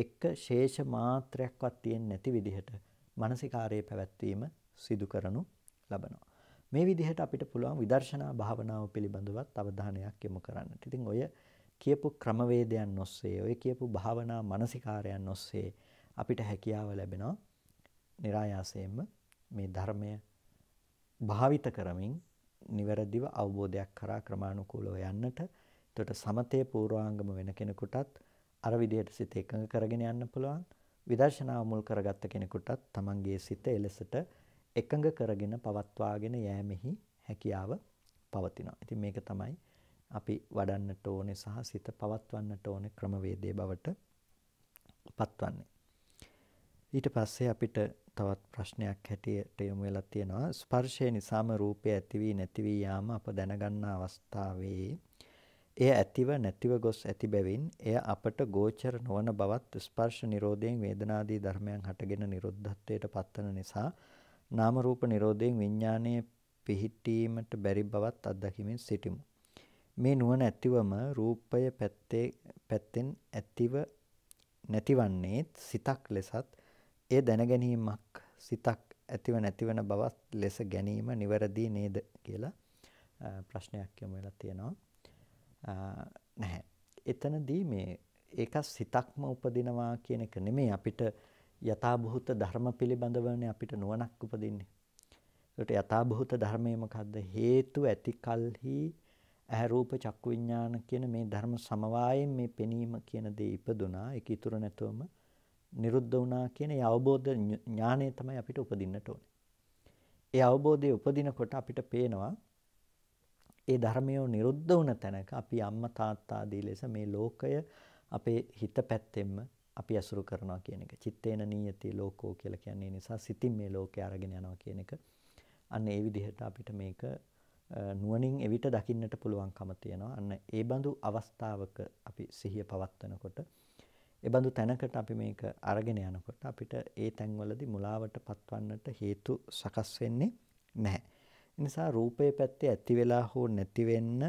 එක ශේෂ මාත්‍රයක්වත් තියෙන්නේ නැති විදිහට මානසිකාරයේ පැවැත්වීම සිදු කරනු ලබනවා. මේ විදිහට අපිට පුළුවන් විදර්ශනා භාවනාව පිළිබඳවත් අවධානයක් යොමු කරන්නට. ඉතින් ඔය කියපු ක්‍රමවේදයන් ඔස්සේ ඔය කියපු භාවනා මානසිකාරයන් ඔස්සේ අපිට හැකියාව ලැබෙනවා નિરાයාසයෙන්ම මේ ධර්මය භාවිත කරමින් නිවැරදිව අවබෝධයක් කරා ක්‍රමානුකූලව යන්නට එතකොට සමතේ පූර්වාංගම වෙන කෙනෙකුටත් අර විදිහට සිත එකඟ කරගෙන යන්න පුළුවන් විදර්ශනාව මුල් කරගත්ත කෙනෙකුටත් තමන්ගේ සිත එලෙසට එකඟ කරගෙන පවත්වාගෙන යෑමෙහි හැකියාව පවතිනවා. ඉතින් මේක තමයි අපි වඩන්නට ඕනේ සහ සිත පවත්වන්නට ඕනේ ක්‍රමවේදයේ බවට පත්වන්නේ. ඊට පස්සේ අපිට තවත් ප්‍රශ්නයක් හැටියට යොමු වෙලා තියෙනවා ස්පර්ශය නිසාම රූපය ඇති වී නැති වී යාම අප දැනගන්න අවස්ථාවේ එය ඇතිව නැතිව ගොස් ඇති බැවින් එය අපට ගෝචර නොවන බවත් ස්පර්ශ නිරෝධයෙන් වේදනාදී ධර්මයන් හටගෙන නිරුද්ධත්වයට පත්වන නිසා නාම රූප නිරෝධයෙන් විඥානයේ පිහිටීමට බැරි බවත් අත්දැකීමෙන් සිටිමු. මේ නුවණ ඇතිවම රූපය පැත්තේ පැත්තෙන් ඇතිව නැතිවන්නේ සිතක් ලෙසත් ඒ දැනගැනීමක් සිතක් ඇතිව නැතිවන බවත් ලෙස ගැනීම නිවැරදි නේද කියලා ප්‍රශ්නයක් යොමු වෙලා තියෙනවා. නැහැ. එතනදී මේ ඒක සිතක්ම උපදිනවා කියන එක නෙමෙයි අපිට යථාභූත ධර්ම පිළිබඳවනේ අපිට නුවණක් උපදින්නේ. ඒකට යථාභූත ධර්මය මොකද්ද? හේතු ඇති කල්හි ඇහැ රූප චක්කු විඥාන කියන මේ ධර්ම සමவாயයෙන් මේ පෙනීම කියන දේ ඉපදුනා. ඒක ඉතුරු නැතුවම නිරුද්ධ වුණා කියන ඒ අවබෝධ ඥානය තමයි අපිට උපදින්නට ඕනේ. ඒ අවබෝධය උපදිනකොට අපිට පේනවා ඒ ධර්මය නිරුද්ධ වුණ තැනක අපි අම්මා තාත්තා ආදී ලෙස මේ ලෝකය අපේ හිත පැත්තෙන්ම අපි අසුරු කරනවා කියන එක. චිත්තේන නීයති ලෝකෝ කියලා කියන්නේ නිසා සිතින් මේ ලෝකය අරගෙන යනවා කියන එක. අන්න ඒ විදිහට අපිට මේක නුවණින් එවිට දකින්නට පුළුවන්කම තියෙනවා. අන්න ඒ බඳු අවස්ථාවක අපි සිහිය පවත්වනකොට ඒ බඳු තැනකට අපි මේක අරගෙන යනකොට අපිට ඒ තැන්වලදී මුලාවට පත්වන්නට හේතු සකස් වෙන්නේ නැහැ. නිසා රූපේ පැත්තේ ඇති වෙලා හෝ නැති වෙන්න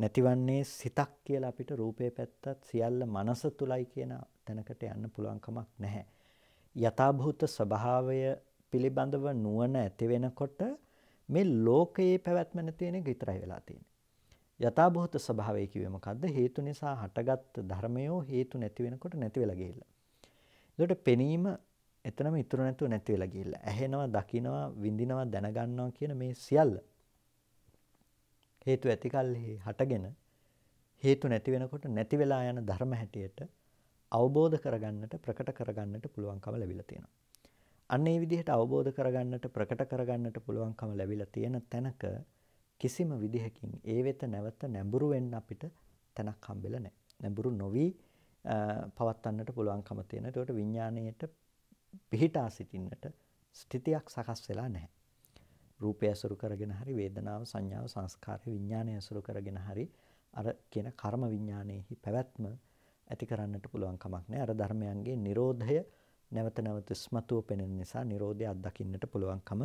නැතිවන්නේ සිතක් කියලා අපිට රූපේ පැත්තත් සියල්ල මනස තුලයි කියන තැනකට යන්න පුළුවන්කමක් නැහැ. යථාභූත ස්වභාවය පිළිබඳව නුවණ ඇති වෙනකොට මේ ලෝකයේ පැවැත්ම නැති වෙන එක විතරයි වෙලා තියෙන්නේ. යථාභූත ස්වභාවය කිව්වේ මොකද්ද? හේතු නිසා හටගත් ධර්මයෝ හේතු නැති වෙනකොට නැති වෙලා ගිහිල්ලා. ඒකට පෙනීම එතනම ඉතුරු නැතුව නැති වෙලා ගිහිල්ලා. ඇහෙනවා, දකිනවා, විඳිනවා, දැනගන්නවා කියන මේ සියල්ල හේතු ඇතිකල්හි හටගෙන හේතු නැති වෙනකොට නැති වෙලා යන ධර්ම හැටියට අවබෝධ කරගන්නට ප්‍රකට කරගන්නට පුළුවන්කම ලැබිලා තියෙනවා. අන්න ඒ විදිහට අවබෝධ කරගන්නට ප්‍රකට කරගන්නට පුළුවන්කම ලැබිලා තියෙන තැනක කිසිම විදිහකින් ඒ වෙත නැවත නැඹුරු වෙන්න අපිට තැනක් හම්බෙලා නැහැ. නැඹුරු නොවි පවත්වන්නට පුළුවන්කම තියෙන. ඒකට විඥාණයට පිහිටා සිටින්නට ස්ථිතියක් සකස් වෙලා නැහැ. රූපය අසුරු කරගෙන හරි වේදනාව, සංඥාව, සංස්කාරය, විඥාණය අසුරු කරගෙන හරි අර කියන කර්ම විඥානයේහි පැවැත්ම ඇති කරන්නට පුළුවන් කමක් නැහැ. අර ධර්මයන්ගේ Nirodhaය නැවත නැවත ස්මතුව පෙනෙන නිසා Nirodhaය අත්දකින්නට පුළුවන්කම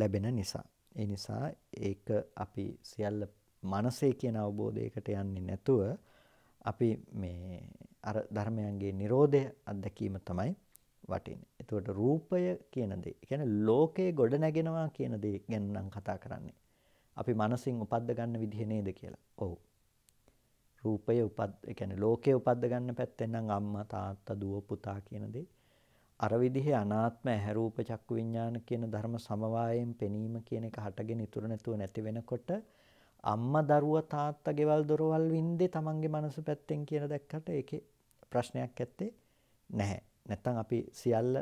ලැබෙන නිසා. ඒ නිසා ඒක අපි සියල්ල මනසේ කියන අවබෝධයකට යන්නේ නැතුව අපි මේ අර ධර්මයන්ගේ Nirodhaය අත්දැකීම තමයි වටින්නේ. එතකොට රූපය කියන දේ, කියන්නේ ලෝකේ ගොඩ නැගෙනවා කියන දේ ගැන නම් කතා කරන්නේ. අපි මනසින් උපද්ද ගන්න විදිහ නේද කියලා. ඔව්. රූපය උපත් ඒ කියන්නේ ලෝකේ උපද්ද ගන්න පැත්තෙන් නම් අම්මා තාත්තා දුව පුතා කියන දේ අර විදිහේ අනාත්ම ඇහැරූප චක්කු විඥාන කියන ධර්ම සමவாயයෙන් පෙනීම කියන එක හටගෙන ඉතුරු නැතුව නැති වෙනකොට අම්මා දරුවා තාත්තා ගෙවල් දොරවල් වින්දේ තමන්ගේ මනස පැත්තෙන් කියලා දැක්කට ඒකේ ප්‍රශ්නයක් ඇත්තේ නැහැ. නැත්තම් අපි සියල්ල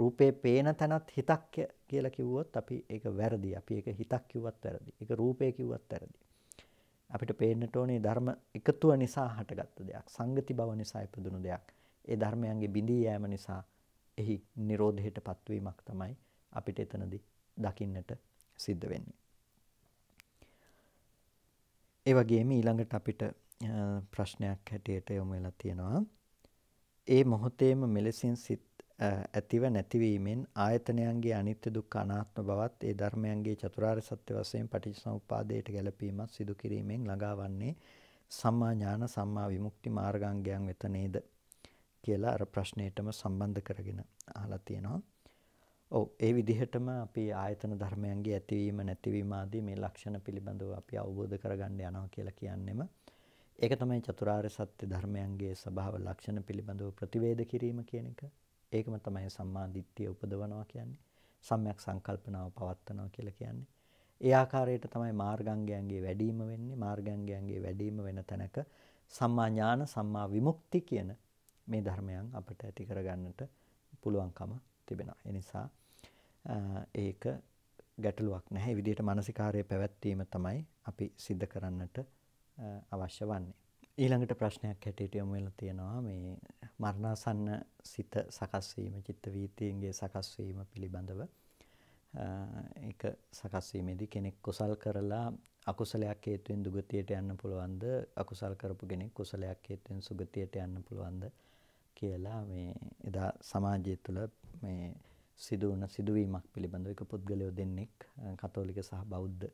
රූපේ පේන තැනත් හිතක් කියලා කිව්වොත් අපි ඒක වැරදි. අපි ඒක හිතක් කිව්වත් වැරදි. ඒක රූපේ කිව්වත් වැරදි. අපිට පේන්නට ඕනේ ධර්ම එකතුව නිසා හටගත්තු දෙයක්. සංගති බව නිසා ඉපදුණු දෙයක්. ඒ ධර්මයන්ගේ බිඳී යෑම නිසා එහි Nirodhයට පත්වීමක් තමයි අපිට එතනදී දකින්නට සිද්ධ වෙන්නේ. ඒ වගේම ඊළඟට අපිට ප්‍රශ්නයක් හැටියට යොමු වෙලා තියෙනවා. ඒ මොහොතේම මෙලෙසින් සිත් ඇතිව නැතිවීමෙන් ආයතනයන්ගේ අනිත්‍ය දුක්ඛ අනාත්ම බවත් ඒ ධර්මයන්ගේ චතුරාර්ය සත්‍ය වශයෙන් පටිච්චසමුප්පාදයට ගැලපීමත් සිදු කිරීමෙන් ළඟාවන්නේ සම්මා ඥාන සම්මා විමුක්ති මාර්ගාංගයන් වෙත නේද කියලා අර ප්‍රශ්නෙටම සම්බන්ධ කරගෙන අහලා තියෙනවා. ඔව් ඒ විදිහටම අපි ආයතන ධර්මයන්ගේ ඇතිවීම නැතිවීම ආදී මේ ලක්ෂණ පිළිබඳව අපි අවබෝධ කරගන්න යනවා කියලා කියන්නෙම ඒක තමයි චතුරාර්ය සත්‍ය ධර්මයන්ගේ ස්වභාව ලක්ෂණ පිළිබඳව ප්‍රතිවේධ කිරීම කියන එක. ඒකම තමයි සම්මා දිට්ඨිය උපදවනවා කියන්නේ. සම්‍යක් සංකල්පනාව පවත්නවා කියලා කියන්නේ. ඒ ආකාරයට තමයි මාර්ගාංගයන්ගේ වැඩිම වෙන්නේ. මාර්ගාංගයන්ගේ වැඩිම වෙන තැනක සම්මා ඥාන, සම්මා විමුක්ති කියන මේ ධර්මයන් අපට ඇති කරගන්නට පුළුවන්කම තිබෙනවා. ඒ නිසා ඒක ගැටලුවක් නැහැ. විදිහට මානසිකාර්යය පැවැත්වීම තමයි අපි සිද්ධ කරන්නට අවශ්‍ය වන්නේ. ඊළඟට ප්‍රශ්නයක් හැටියට යොමු වෙලා තියෙනවා මේ මරණාසන්න සිත සකස් වීම චිත්ත වීතියන්ගේ සකස් වීම පිළිබඳව ඒක සකස් වීමේදී කෙනෙක් කුසල් කරලා අකුසලයක් හේතුවෙන් දුගතියට යන්න පුළුවන්ද අකුසල් කරපු කෙනෙක් කුසලයක් හේතුවෙන් සුගතියට යන්න පුළුවන්ද කියලා මේ එදා සමාජය තුළ මේ සිදු වුණ සිදුවීමක් පිළිබඳව එක පුද්ගලයෝ දෙන්නෙක් කතෝලික සහ බෞද්ධ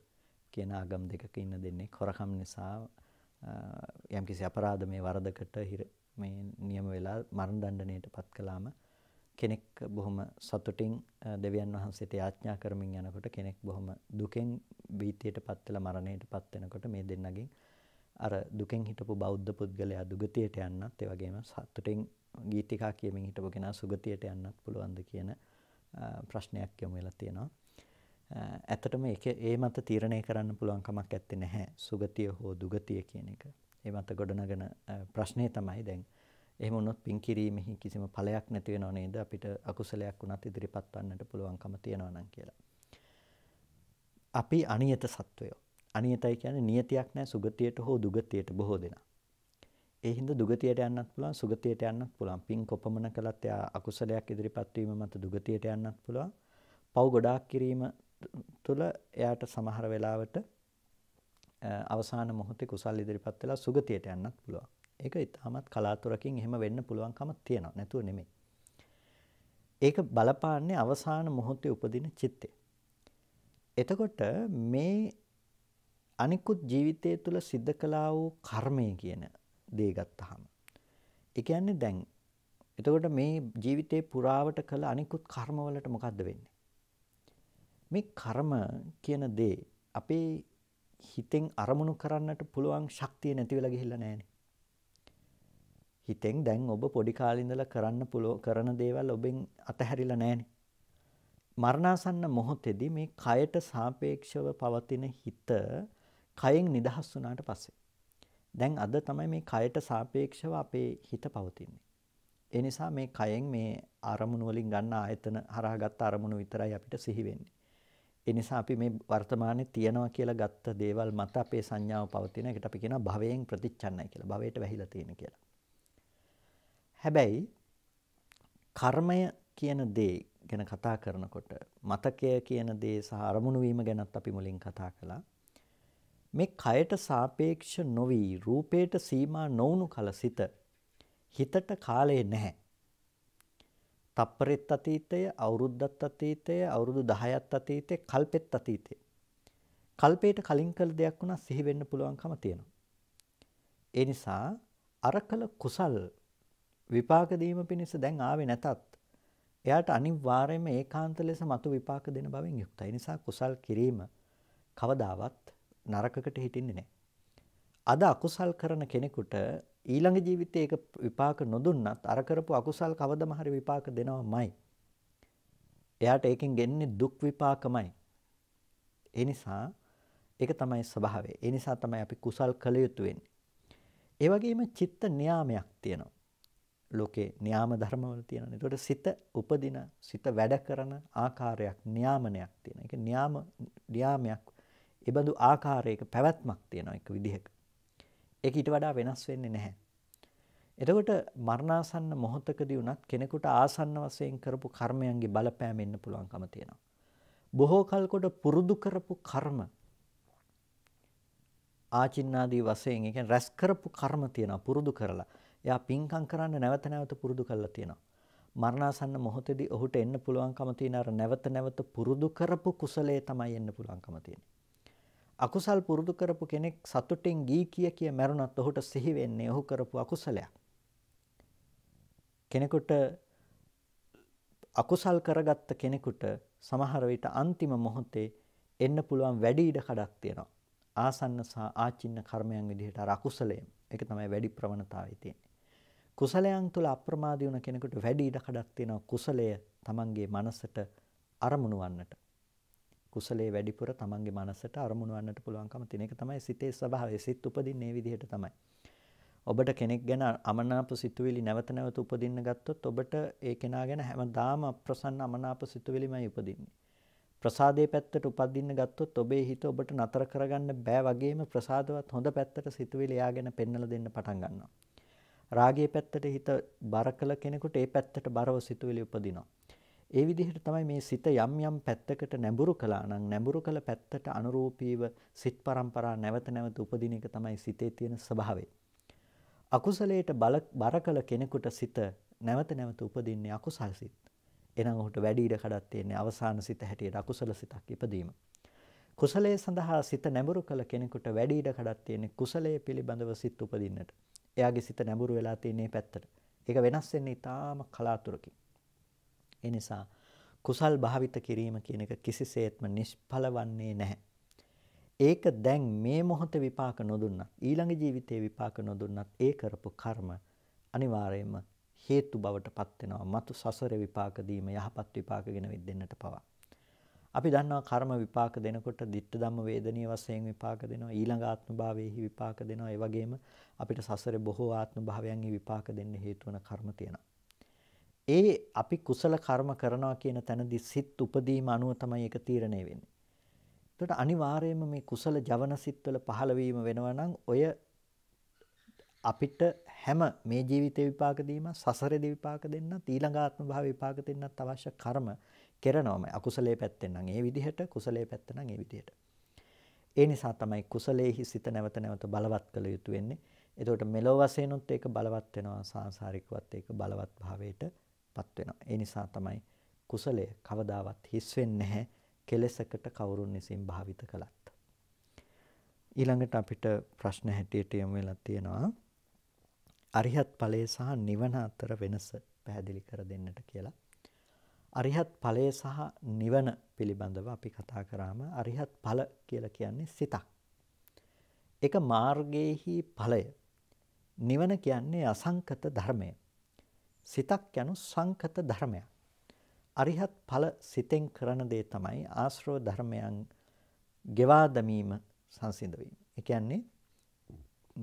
කියන ආගම් දෙකක ඉන්න දෙන්නෙක් හොරකම් නිසා යම්කිසි අපරාධ මේ වරදකට මේ නියම වෙලා මරණ දණ්ඩනයටපත් කළාම කෙනෙක් බොහොම සතුටින් දෙවියන් වහන්සේට යාඥා කරමින් යනකොට කෙනෙක් බොහොම දුකෙන් භීතියටපත් වෙලා මරණයටපත් වෙනකොට මේ දෙන්නගෙන් අර දුකෙන් හිටපු බෞද්ධ පුද්ගලයා දුගතියට යන්නත් ඒ වගේම සතුටින් ගීතිකා කියමින් හිටපු කෙනා සුගතියට යන්නත් පුළුවන්ද කියන ප්‍රශ්නයක් යොමු වෙලා තියෙනවා. ඇත්තටම ඒක ඒ මත තීරණය කරන්න පුළුවන් කමක් ඇත්තේ නැහැ. සුගතිය හෝ දුගතිය කියන එක. ඒ මත ගොඩනගෙන ප්‍රශ්නේ තමයි දැන් එහෙම වුණොත් පින් කිරීමෙහි කිසිම ඵලයක් නැති වෙනව නේද? අපිට අකුසලයක් වුණත් ඉදිරිපත් වන්නට පුළුවන්කම තියනවා නම් කියලා. අපි අනියත සත්වයෝ. අනියතයි කියන්නේ නියතියක් නැහැ සුගතියට හෝ දුගතියට බොහෝ දෙනා. ඒ හින්දා දුගතියට යන්නත් පුළුවන් සුගතියට යන්නත් පුළුවන්. පින් කොපමණ කළත් එයා අකුසලයක් ඉදිරිපත් වීම මත දුගතියට යන්නත් පුළුවන්. පව් ගොඩාක් කිරීම තුළ එයාට සමහර වෙලාවට අවසාන මොහොතේ කුසල් ඉදිරිපත් වෙලා සුගතියට යන්නත් පුළුවන්. ඒක ඊටමත් කලාතුරකින් එහෙම වෙන්න පුළුවන්කමක් තියෙනවා. නැතුව නෙමෙයි. ඒක බලපාන්නේ අවසාන මොහොතේ උපදින චිත්තේ. එතකොට මේ අනිකුත් ජීවිතය තුළ සිද්ධ කළා වූ කර්මය කියන දේ ගත්තාම. ඒ කියන්නේ දැන් එතකොට මේ ජීවිතේ පුරාවට කළ අනිකුත් කර්මවලට මොකද්ද වෙන්නේ? මේ කර්ම කියන දේ අපේ හිතෙන් අරමුණු කරන්නට පුළුවන් ශක්තිය නැති වෙලා ගිහිල්ලා නැහනේ. හිතෙන් දැන් ඔබ පොඩි කාලේ ඉඳලා කරන්න පුළුවන් කරන දේවල් ඔබෙන් අතහැරිලා නැහනේ. මරණාසන්න මොහොතේදී මේ කයට සාපේක්ෂව පවතින හිත කයෙන් නිදහස් වුණාට පස්සේ දැන් අද තමයි මේ කයට සාපේක්ෂව අපේ හිත පවතින්නේ. ඒ නිසා මේ කයෙන් මේ අරමුණු වලින් ගන්න ආයතන හරහා ගත්ත අරමුණු විතරයි අපිට සිහි වෙන්නේ. ඒ නිසා අපි මේ වර්තමානයේ තියනවා කියලා ගත්ත දේවල් මත අපේ සංඥාව පවතින එකට අපි කියනවා භවයෙන් ප්‍රතිච්ඡන්නයි කියලා. භවයට වැහිලා තියෙන කියලා. හැබැයි කර්මය කියන දේ ගැන කතා කරනකොට මතකය කියන දේ සහ අරමුණු වීම ගැනත් අපි මුලින් කතා කළා. මේ කයට සාපේක්ෂ නොවි රූපයට සීමා නොවුණු කලසිත හිතට කාලය නැහැ. තප්පරෙත් අතීතය, අවුරුද්දත් අතීතය, අවුරුදු 10ත් අතීතය, කල්පෙත් අතීතය. කල්පයට කලින් කළ දෙයක් වුණා සිහි වෙන්න පුළුවන්කම තියෙනවා. ඒ නිසා අර කළ කුසල් විපාක දීම පිණිස දැන් ආවේ නැතත් එයාට අනිවාර්යයෙන්ම ඒකාන්ත ලෙස මතු විපාක දෙන බවෙන් යුක්තයි. නිසා කුසල් කිරීම කවදාවත් නරකකට හිටින්නේ නැහැ. අද අකුසල් කරන කෙනෙකුට ඊළඟ ජීවිතේ ඒක විපාක නොදුන්නත් අර කරපු අකුසල් කවදම හරි විපාක දෙනවමයි. එයාට ඒකෙන් ගෙන්නේ දුක් විපාකමයි. ඒ නිසා ඒක තමයි ස්වභාවය. ඒ නිසා තමයි අපි කුසල් කළ යුතු වෙන්නේ. ඒ වගේම චිත්ත නියාමයක් තියෙනවා. ලෝකේ න්‍යාම ධර්මවල තියෙනවා. ඒකට සිත උපදින, සිත වැඩ කරන ආකාරයක්, නියාමනයක් තියෙනවා. ඒක න්‍යාම න්‍යාමයක්. ඒබඳු ආකාරයක පැවැත්මක් තියෙනවා එක විදිහක. ඒක ඊට වඩා වෙනස් වෙන්නේ නැහැ. එතකොට මරණාසන්න මොහොතකදී වුණත් කෙනෙකුට ආසන්න වශයෙන් කරපු කර්මයන්ගේ බලපෑම එන්න පුළුවන්කම තියෙනවා. බොහෝ කල් කොට පුරුදු කරපු කර්ම ආචින්නාදී වශයෙන් ඒ කියන්නේ රැස් කරපු කර්ම තියෙනවා පුරුදු කරලා. එයා පින්කම් කරන්න නැවත නැවත පුරුදු කරලා තියෙනවා. මරණාසන්න මොහොතේදී ඔහුට එන්න පුළුවන්කම තියෙන අර නැවත නැවත පුරුදු කරපු කුසලයේ තමයි එන්න පුළුවන්කම තියෙන්නේ. අකුසල් පුරුදු කරපු කෙනෙක් සතුටින් ගී කිය කිය මැරුණත් ඔහුට සිහි වෙන්නේ ඔහු කරපු අකුසලයක්. කෙනෙකුට අකුසල් කරගත්ත කෙනෙකුට සමහර විට අන්තිම මොහොතේ එන්න පුළුවන් වැඩි ඉඩ කඩක් තියෙනවා. ආසන්න සහ ආචින්න කර්මයන් විදිහට අර අකුසලයෙන්. ඒක තමයි වැඩි ප්‍රවණතාවය තියෙන්නේ. කුසලයන් තුල අප්‍රමාදී වුණ කෙනෙකුට වැඩි ඉඩ කඩක් තියෙනවා කුසලය තමන්ගේ මනසට අරමුණු වන්නට. කුසලයේ වැඩිපුර තමන්ගේ මනසට අරමුණු වන්නට පුළුවන්කම තියෙන එක තමයි සිතේ ස්වභාවය. සිත් උපදින්නේ විදිහට තමයි. ඔබට කෙනෙක් ගැන අමනාප සිතුවිලි නැවත නැවත උපදින්න ගත්තොත් ඔබට ඒ කෙනා ගැන හැමදාම අප්‍රසන්න අමනාප සිතුවිලිමයි උපදින්නේ. ප්‍රසාදයේ පැත්තට උපදින්න ගත්තොත් ඔබේ හිත ඔබට නතර කරගන්න බෑ වගේම ප්‍රසාදවත් හොඳ පැත්තට සිතුවිලි යාගෙන පෙන්නලා දෙන්න පටන් ගන්නවා. රාගයේ පැත්තට හිත බර කළ කෙනෙකුට ඒ පැත්තට බරව සිතුවිලි උපදිනවා. ඒ විදිහට තමයි මේ සිත යම් යම් පැත්තකට නැඹුරු කළා නම් නැඹුරු කළ පැත්තට අනුරූපීව සිත් પરම්පරා නැවත නැවත උපදින එක තමයි සිතේ තියෙන ස්වභාවය. අකුසලයට බල බර කළ කෙනෙකුට සිත නැවත නැවත උපදින්නේ අකුසල් සිත්. එනම් ඔහුට වැඩි ඉඩ කඩක් තියෙන්නේ අවසාන සිත හැටියට අකුසල සිතක් ඉපදීම. කුසලයේ සඳහා සිත නැඹුරු කළ කෙනෙකුට වැඩි ඉඩ කඩක් තියෙන්නේ කුසලයේ පිළිබඳව සිත් උපදින්නට. එයාගේ සිත නැඹුරු වෙලා තියෙන පැත්තට. ඒක වෙනස් වෙන්නේ ඊටාම කලාතුරකින්. ඒ නිසා කුසල් භාවිත කිරීම කියන එක කිසිසේත්ම නිෂ්ඵල වන්නේ නැහැ. ඒක දැන් මේ මොහොතේ විපාක නොදුන්නත් ඊළඟ ජීවිතයේ විපාක නොදුන්නත් ඒ කරපු කර්ම අනිවාර්යයෙන්ම හේතු බවට පත් වෙනවා. මතු සසර විපාක දීම යහපත් විපාක ගෙන දෙන්නට පවා. අපි දන්නවා කර්ම විපාක දෙනකොට ditta ධම්ම වේදනීය වශයෙන් විපාක දෙනවා. ඊළඟ ආත්ම භාවයේහි විපාක දෙනවා. ඒ වගේම අපිට සසරේ බොහෝ ආත්ම භාවයන්හි විපාක දෙන්න හේතු වෙන කර්ම තියෙනවා. ඒ අපි කුසල කර්ම කරනවා කියන තැනදී සිත් උපදීම අනුව තමයි ඒක තීරණය වෙන්නේ. එතකොට අනිවාර්යයෙන්ම මේ කුසල ජවන සිත්වල පහළ වීම වෙනවා නම් ඔය අපිට හැම මේ ජීවිතේ විපාක දීම සසරේදී විපාක දෙන්න තීලඟාත්ම භාව විපාක දෙන්නත් අවශ්‍ය කර්ම කරනවාමයි. අකුසලයේ පැත්තෙන් නම් ඒ විදිහට කුසලයේ පැත්ත නම් ඒ විදිහට. ඒ නිසා තමයි කුසලයේහි සිත නැවත නැවත බලවත් කළ යුතු වෙන්නේ. එතකොට මෙලොව වශයෙන්ුත් ඒක බලවත් වෙනවා සාංශාරිකවත් ඒක බලවත් භාවයට පත් වෙනවා. ඒ නිසා තමයි කුසලය කවදාවත් හිස් වෙන්නේ නැහැ. කෙලෙසකට කවුරුන් විසින් භාවිත කළත්. ඊළඟට අපිට ප්‍රශ්න හැටියට යමු වෙලා තියෙනවා. අරිහත් ඵලය සහ නිවන අතර වෙනස පැහැදිලි කර දෙන්නට කියලා. අරිහත් ඵලය සහ නිවන පිළිබඳව අපි කතා කරාම අරිහත් ඵල කියලා කියන්නේ සිතක්. ඒක මාර්ගයේහි ඵලය. නිවන කියන්නේ අසංකත ධර්මය. සිතක් යනු සංකත ධර්මයක්. අරිහත් ඵල සිතෙන් කරන දේ තමයි ආශ්‍රව ධර්මයන් ගෙවා දමීම සංසිඳ වීම. ඒ කියන්නේ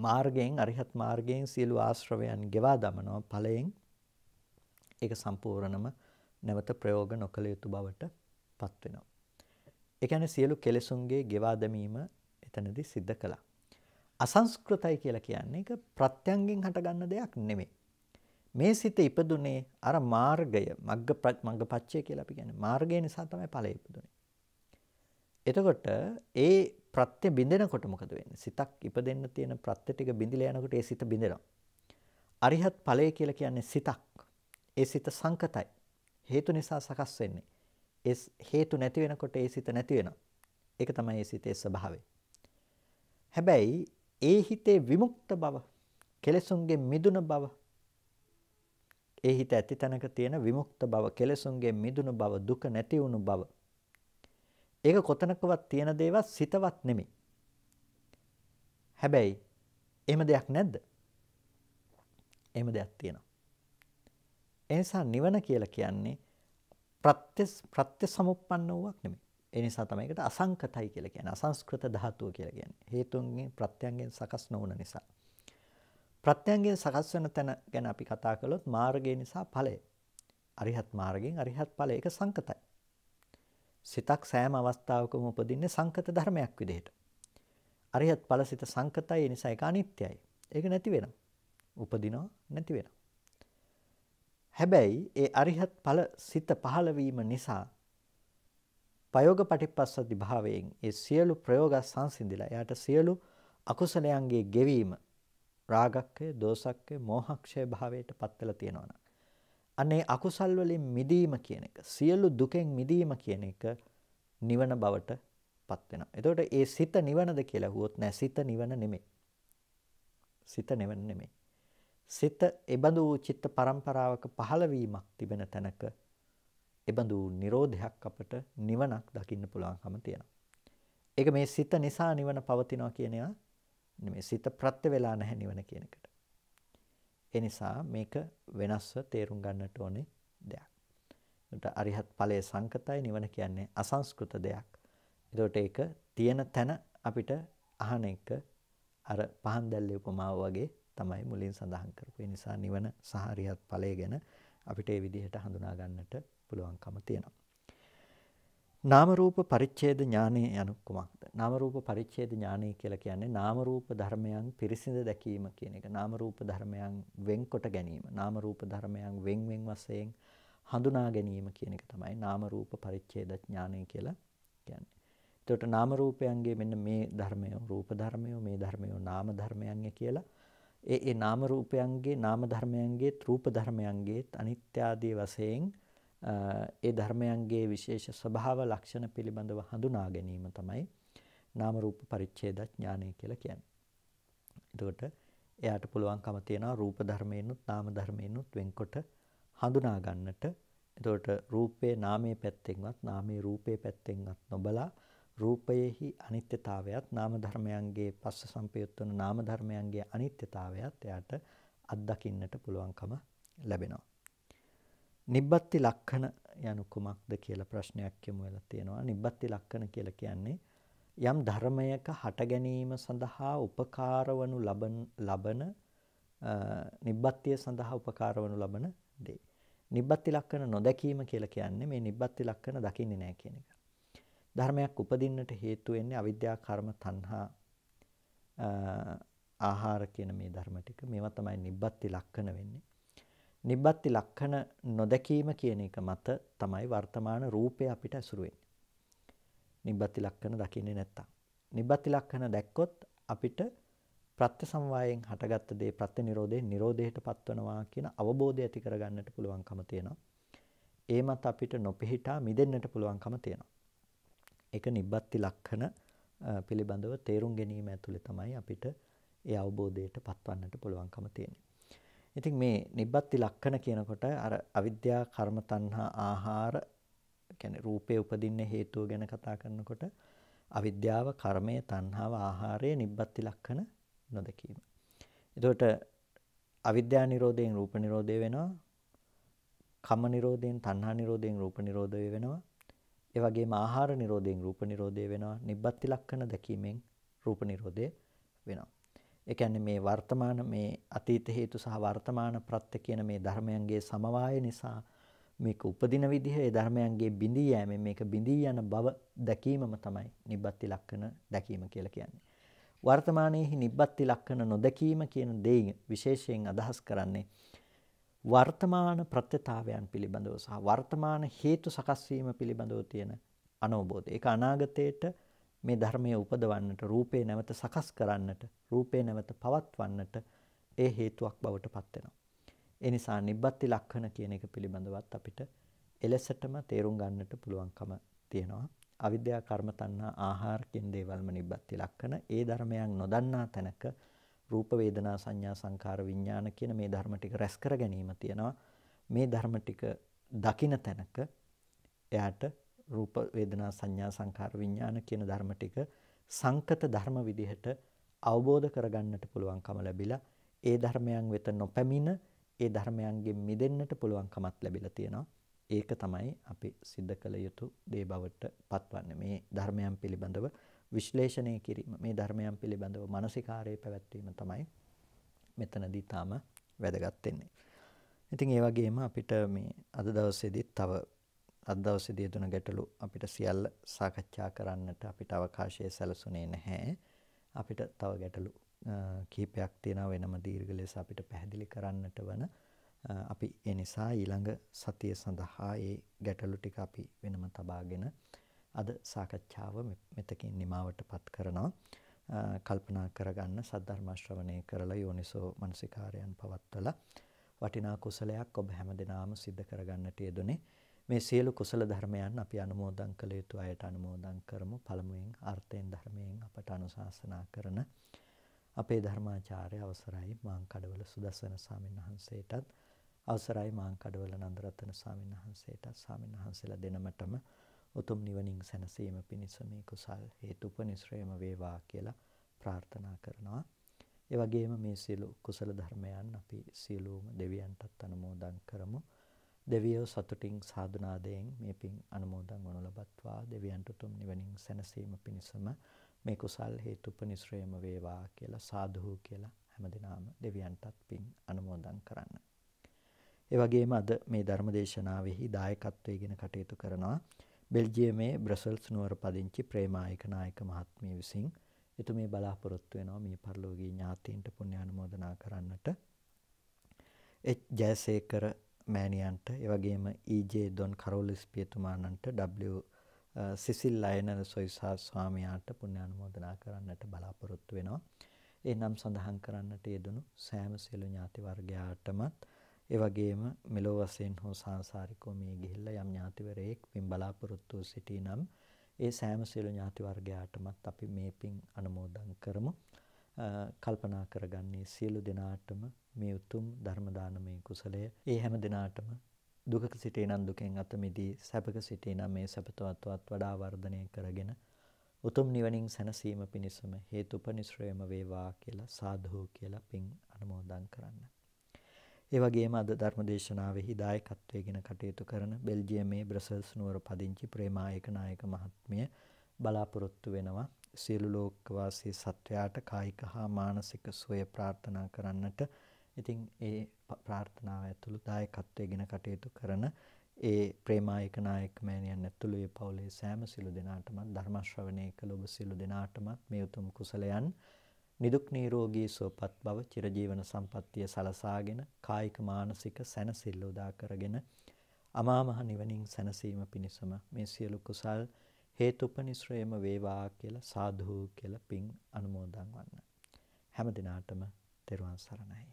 මාර්ගයෙන් අරිහත් මාර්ගයෙන් සියලු ආශ්‍රවයන් ගෙවා දමනවා ඵලයෙන් ඒක සම්පූර්ණම නැවත ප්‍රයෝග නොකළ යුතු බවට පත් වෙනවා. ඒ කියන්නේ සියලු කෙලෙසුන්ගේ ගෙවා දැමීම එතනදී සිද්ධ කළා. අසංස්කෘතයි කියලා කියන්නේ ඒක ප්‍රත්‍යංගෙන් හටගන්න දෙයක් නෙමෙයි. මේ සිත ඉපදුනේ අර මාර්ගය මග්ග මග්ගපච්චය කියලා අපි කියන්නේ මාර්ගය නිසා තමයි ඵලය ඉපදුනේ. එතකොට ඒ ප්‍රත්‍ය බිඳෙනකොට මොකද වෙන්නේ? සිතක් ඉපදෙන්න තියෙන ප්‍රත්‍ය ටික බිඳිලා යනකොට ඒ සිත බිඳෙනවා. අරිහත් ඵලය කියලා කියන්නේ සිතක්. ඒ සිත සංකතයි. හේතු නිසා සකස් වෙන්නේ. ඒ හේතු නැති වෙනකොට ඒ සිත නැති වෙනවා. ඒක තමයි ඒ සිතේ ස්වභාවය. හැබැයි ඒ හිතේ විමුක්ත බව, කෙලෙසුන්ගේ මිදුන බව ඒ හිත ඇති තැනක තියෙන විමුක්ත බව, කෙලෙසුන්ගෙන් මිදුණු බව, දුක නැති වුණු බව. ඒක කොතනකවත් තියෙන දේවල් සිතවත් නෙමෙයි. හැබැයි එහෙම දෙයක් නැද්ද? එහෙම දෙයක් තියෙනවා. ඒ නිසා නිවන කියලා කියන්නේ ප්‍රත්‍ය ප්‍රත්‍ය සමුප්පන්න වූවක් නෙමෙයි. ඒ නිසා තමයි ඒකට අසංකතයි කියලා කියන්නේ. අසංස්කృత ධාතුව කියලා කියන්නේ. හේතුන්ගෙන් ප්‍රත්‍යයන්ගෙන් සකස් නොවන නිසා. ප්‍රත්‍යංගය සකස් වෙන තැන ගැන අපි කතා කළොත් මාර්ගය නිසා ඵලය. අරිහත් මාර්ගයෙන් අරිහත් ඵලය ඒක සංකතයි. සිතක් සෑම අවස්ථාවකම උපදින්නේ සංකත ධර්මයක් විදිහට. අරිහත් ඵල සිත සංකතයි ඒ නිසා ඒක අනිත්‍යයි. ඒක නැති වෙනවා. උපදිනවා නැති වෙනවා. හැබැයි ඒ අරිහත් ඵල සිත පහළ වීම නිසා ප්‍රයෝග පටිපස්සති භාවයෙන් ඒ සියලු ප්‍රයෝග සංසිඳිලා එයාට සියලු අකුසලයන්ගේ ගෙවීම රාගක්ඛය, දෝසක්ඛය, මෝහක්ෂය භාවයට පත් වෙලා තියෙනවා අන්නේ අකුසල් වලින් මිදීම කියන එක, සියලු දුකෙන් මිදීම කියන එක නිවන බවට පත් වෙනවා. එතකොට ඒ සිත නිවනද කියලා හුවොත් නෑ සිත නිවන නෙමෙයි. සිත නිවන නෙමෙයි. සිත එබඳු වූ චිත්ත පරම්පරාවක පහළවීමක් තිබෙන තැනක එබඳු වූ Nirodhayak අපට නිවනක් දකින්න පුළුවන්කම තියෙනවා. ඒක මේ සිත නිසා නිවන පවතිනවා කියන එක නෙමෙයි සිත ප්‍රත්‍ය වෙලා නැහැ නිවන කියන එකට. ඒ නිසා මේක වෙනස්ව තේරුම් ගන්නට ඕනේ දෙයක්. ඒකට අරිහත් ඵලයේ සංකතයි නිවන කියන්නේ අසංස්කෘත දෙයක්. ඒකට ඒක තියෙන තැන අපිට අහන එක අර පහන් දැල්ලේ උපමාව වගේ තමයි මුලින් සඳහන් කරපු. ඒ නිසා නිවන සහ අරිහත් ඵලය ගැන අපිට ඒ විදිහට හඳුනා ගන්නට පුළුවන්කම තියෙනවා. නාම රූප පරිච්ඡේද ඥානය යනු කුමක්ද? නාම රූප පරිච්ඡේද ඥානය කියලා කියන්නේ නාම රූප ධර්මයන් පිරිසිඳ දැකීම කියන එක. නාම රූප ධර්මයන් වෙන්කොට ගැනීම. නාම රූප ධර්මයන් වෙන් වෙන් වශයෙන් හඳුනා ගැනීම කියන එක තමයි නාම රූප පරිච්ඡේද ඥානය කියලා කියන්නේ. එතකොට නාම රූපයන්ගේ මෙන්න මේ ධර්මය, රූප ධර්මය, මේ ධර්මය නාම ධර්මයන්ය කියලා ඒ ඒ නාම රූපයන්ගේ නාම ධර්මයන්ගේ රූප ධර්මයන්ගේ අනිත්‍ය ආදී වශයෙන් ඒ ධර්මයන්ගේ විශේෂ ස්වභාව ලක්ෂණ පිළිබඳව හඳුනා ගැනීම තමයි නාම රූප පරිච්ඡේද ඥානය කියලා කියන්නේ. එතකොට එයාට පුළුවන්කම තියෙනවා රූප ධර්මයෙන්ුත් නාම ධර්මයෙන්ුත් වෙන්කොට හඳුනා ගන්නට. එතකොට රූපේ නාමයේ පැත්තෙන්වත් නාමයේ රූපේ පැත්තෙන්වත් නොබලා රූපයේහි අනිත්‍යතාවයත් නාම ධර්මයන්ගේ පස්ස සම්පයුත් වන නාම ධර්මයන්ගේ අනිත්‍යතාවයත් එයාට අත්දකින්නට පුළුවන්කම ලැබෙනවා. නිබ්බත්ති ලක්ෂණ යනු කුමක්ද කියලා ප්‍රශ්නයක් යොමු වෙලා තියෙනවා. නිබ්බත්ති ලක්ෂණ කියලා කියන්නේ යම් ධර්මයක හට ගැනීම සඳහා උපකාර වනු ලබන ලබන නිබ්බත්තිය සඳහා උපකාර වනු ලබන දේ. නිබ්බත්ති ලක්ෂණ නොදැකීම කියලා කියන්නේ මේ නිබ්බත්ති ලක්ෂණ දකින්නේ නැහැ කියන එක. ධර්මයක් උපදින්නට හේතු වෙන්නේ අවිද්‍යා කර්ම තණ්හා ආහාර කියන මේ ධර්ම ටික මේවා තමයි නිබ්බත්ති ලක්ෂණ වෙන්නේ. නිබ්බත්ති ලක්ෂණ නොදැකීම කියන එක මත තමයි වර්තමාන රූපය අපිට ඇසුරු වෙන්නේ. නිබ්බත්ති ලක්ෂණ දකින්නේ නැත්තම්. නිබ්බත්ති ලක්ෂණ දැක්කොත් අපිට ප්‍රත්‍ය සමவாயයෙන් හටගත්ත දේ ප්‍රත්‍ය නිරෝධේ නිරෝධයට පත්වනවා කියන අවබෝධය ඇති කරගන්නට පුළුවන්කම තියෙනවා. ඒ මත අපිට නොපිහිටා මිදෙන්නට පුළුවන්කම තියෙනවා. ඒක නිබ්බත්ති ලක්ෂණ පිළිබඳව තේරුම් ගැනීම ඇතුළේ තමයි අපිට ඒ අවබෝධයට පත්වන්නට පුළුවන්කම තියෙන්නේ. ඉතින් මේ නිබ්බත්ති ලක්ෂණ කියනකොට අර අවිද්‍යා කර්ම තණ්හා ආහාර කියන්නේ රූපේ උපදින්න හේතුව ගැන කතා කරනකොට අවිද්‍යාව කර්මය තණ්හාව ආහාරය නිබ්බත්ති ලක්ෂණ නොදකීම. එතකොට අවිද්‍යා නිරෝධයෙන් රූප නිරෝධය වෙනවා. කම නිරෝධයෙන් තණ්හා නිරෝධයෙන් රූප නිරෝධය වෙනවා. ඒ වගේම ආහාර නිරෝධයෙන් රූප නිරෝධය වෙනවා. නිබ්බත්ති ලක්ෂණ දැකීමෙන් රූප නිරෝධය වෙනවා. ඒ කියන්නේ මේ වර්තමාන මේ අතීත හේතු සහ වර්තමාන ප්‍රත්‍ය කියන මේ ධර්මයන්ගේ සමவாய නිසා මේක උපදින විදිහ ඒ ධර්මයන්ගේ බිඳී යෑමෙන් මේක බිඳී යන බව දැකීමම තමයි නිබ්බත්ති ලක්ෂණ දැකීම කියලා කියන්නේ. වර්තමානයේහි නිබ්බත්ති ලක්ෂණ නොදැකීම කියන දෙයින් විශේෂයෙන් අදහස් කරන්නේ වර්තමාන ප්‍රත්‍යතාවයන් පිළිබඳව සහ වර්තමාන හේතු සකස් වීම පිළිබඳව තියෙන අනෝබෝධය. ඒක අනාගතයේට මේ ධර්මයේ උපදවන්නට රූපේ නැවත සකස් කරන්නට රූපේ නැවත පවත්වන්නට ඒ හේතුවක් බවට පත් වෙනවා. ඒ නිසා නිබ්බති ලක්ෂණ කියන එක පිළිබඳවත් අපිට එලෙසටම තේරුම් ගන්නට පුළුවන්කම තියෙනවා. අවිද්‍යා කර්ම තණ්හා ආහාර කියන දේවල්ම නිබ්බති ලක්ෂණ. ඒ ධර්මයන් නොදන්නා තැනක රූප වේදනා සංඥා සංකාර විඥාන කියන මේ ධර්ම ටික රැස් කර ගැනීම තියෙනවා. මේ ධර්ම ටික දකින තැනක එයාට රූප වේදනා සංඥා සංකාර විඥාන කියන ධර්ම ටික සංකත ධර්ම විදිහට අවබෝධ කරගන්නට පුළුවන්කම ලැබිලා ඒ ධර්මයන් වෙත නොපැමිණ ඒ ධර්මයන්ගෙන් මිදෙන්නට පුළුවන්කමක් ලැබිලා තියෙනවා. ඒක තමයි අපි සිද්ධ කළ යුතු දේ බවට පත්වන්නේ. මේ ධර්මයන් පිළිබඳව විශ්ලේෂණය කිරීම, මේ ධර්මයන් පිළිබඳව මානසිකාරයේ පැවැත්වීම තමයි මෙතනදී තාම වැදගත් වෙන්නේ. ඉතින් ඒ වගේම අපිට මේ අද දවසේදී තව අද දවසේදී දුන ගැටලු අපිට සියල්ල සාකච්ඡා කරන්නට අපිට අවකාශය සැලසුනේ නැහැ. අපිට තව ගැටලු කීපයක් තියෙනවා වෙනම දීර්ඝ ලෙස අපිට පැහැදිලි කරන්නට වන අපි ඒ නිසා ඊළඟ සතිය සඳහා ඒ ගැටලු ටික අපි වෙනම තබාගෙන අද සාකච්ඡාව මෙතකින් නිමවටපත් කරනවා. කල්පනා කරගන්න සද්ධර්ම ශ්‍රවණය කරලා යෝනිසෝ මනසිකාරයන් පවත්වලා වටිනා කුසලයක් ඔබ හැමදෙනාම සිද්ධ කරගන්නට යෙදුනේ මේ සියලු කුසල ධර්මයන් අපි අනුමෝදන් කළ යුතු අයට අනුමෝදන් කරමු. පළමුවෙන් අර්ථයෙන් ධර්මයෙන් අපට අනුශාසනා කරන අපේ ධර්මාචාර්ය අවසරයි මාංකඩවල සුදස්සන ස්වාමීන් වහන්සේටත් අවසරයි මාංකඩවල නන්දරත්න ස්වාමීන් වහන්සේටත් ස්වාමීන් වහන්සේලා දෙනමටම උතුම් නිවනින් සැනසීම පිණිස මේ කුසල් හේතුපනිශ්‍රේම වේවා කියලා ප්‍රාර්ථනා කරනවා. ඒ වගේම මේ සියලු කුසල ධර්මයන් අපි සියලුම දෙවියන්ටත් අනුමෝදන් කරමු. දෙවියෝ සතුටින් සාදුනාදයෙන් මේ පින් අනුමෝදන් වනු ලබත්වා දෙවියන්ට උතුම් නිවනින් සැනසීම පිණිසම මේ කුසල් හේතුපනිශ්‍රයම වේවා කියලා සාදුහු කියලා හැමදිනාම දෙවියන්ටත් පින් අනුමෝදන් කරන්න. ඒ වගේම අද මේ ධර්ම දේශනාවෙහි දායකත්වයේගෙන කටයුතු කරනවා බෙල්ජියමේ බ්‍රසල්ස් නුවර පදිංචි ප්‍රේමායක නායක මහත්මිය විසින් එතුමේ බලාපොරොත්තු වෙනවා මේ පරිලෝකීය ඥාතීන්ට පුණ්‍ය අනුමෝදනා කරන්නට එච් ජයසේකර මෑණියන්ට ඒ වගේම ඊජේ e ඩොන් කරෝලිස් පියතුමාණන්ට W සිසිල් ලයනන සොයිසා ස්වාමියාට පුණ්‍යානුමෝදනා කරන්නට බලාපොරොත්තු වෙනවා. ඒ නම් සඳහන් කරන්නට යෙදුණු සෑම සියලු ඥාති වර්ගයාටමත් ඒ වගේම මෙලොව වශයෙන් හෝ සාංශාරිකව මේ ගිහිල්ලා යම් ඥාතිවරයෙක් පින් බලාපොරොත්තු සිටී නම් ඒ සෑම සියලු ඥාති වර්ගයාටමත් අපි මේ පින් අනුමෝදන් කරමු. කල්පනා කරගන්නේ සියලු දෙනාටම මේ උතුම් ධර්ම දානමය කුසලය ඒ හැම දිනාටම දුකක සිටේ නම් දුකෙන් අත මිදී සැපක සිටේ නම් මේ සැපතවත්වත් වඩා වර්ධනය කරගෙන උතුම් නිවනින් සැනසීම පිණිසම හේතුපනිශ්‍රයම වේවා කියලා සාධෝ කියලා පින් අනුමෝදන් කරන්න. ඒ වගේම අද ධර්ම දේශනාවෙහි දායකත්වයේගෙන කටයුතු කරන බෙල්ජියමේ බ්‍රසල්ස් නුවර පදිංචි ප්‍රේමා ඒකනායක මහත්මිය බලාපොරොත්තු වෙනවා සියලු ලෝකවාසී සත්වයාට කායික හා මානසික සුවය ප්‍රාර්ථනා කරන්නට ඉතින් ඒ ප්‍රාර්ථනාව ඇතුළු දායකත්වයේගෙන කටයුතු කරන ඒ ප්‍රේමායක නායක මෑණියන් ඇතුළු ඒ පවුලේ සෑම සිළු දෙනාටම ධර්ම ශ්‍රවණය කළ ඔබ සිළු දෙනාටම මේ උතුම් කුසලයන් නිදුක් නිරෝගී සුවපත් බව චිරජීවන සම්පන්නිය සලසාගෙන කායික මානසික සැනසෙල්ල උදා කරගෙන අමා මහ නිවනින් සැනසීම පිණිසම මේ සියලු කුසල් හේතුපනිශ්‍රේම වේවා කියලා සාදු කියලා පින් අනුමෝදන් වන්න. හැම දිනාටම තෙරුවන් සරණයි.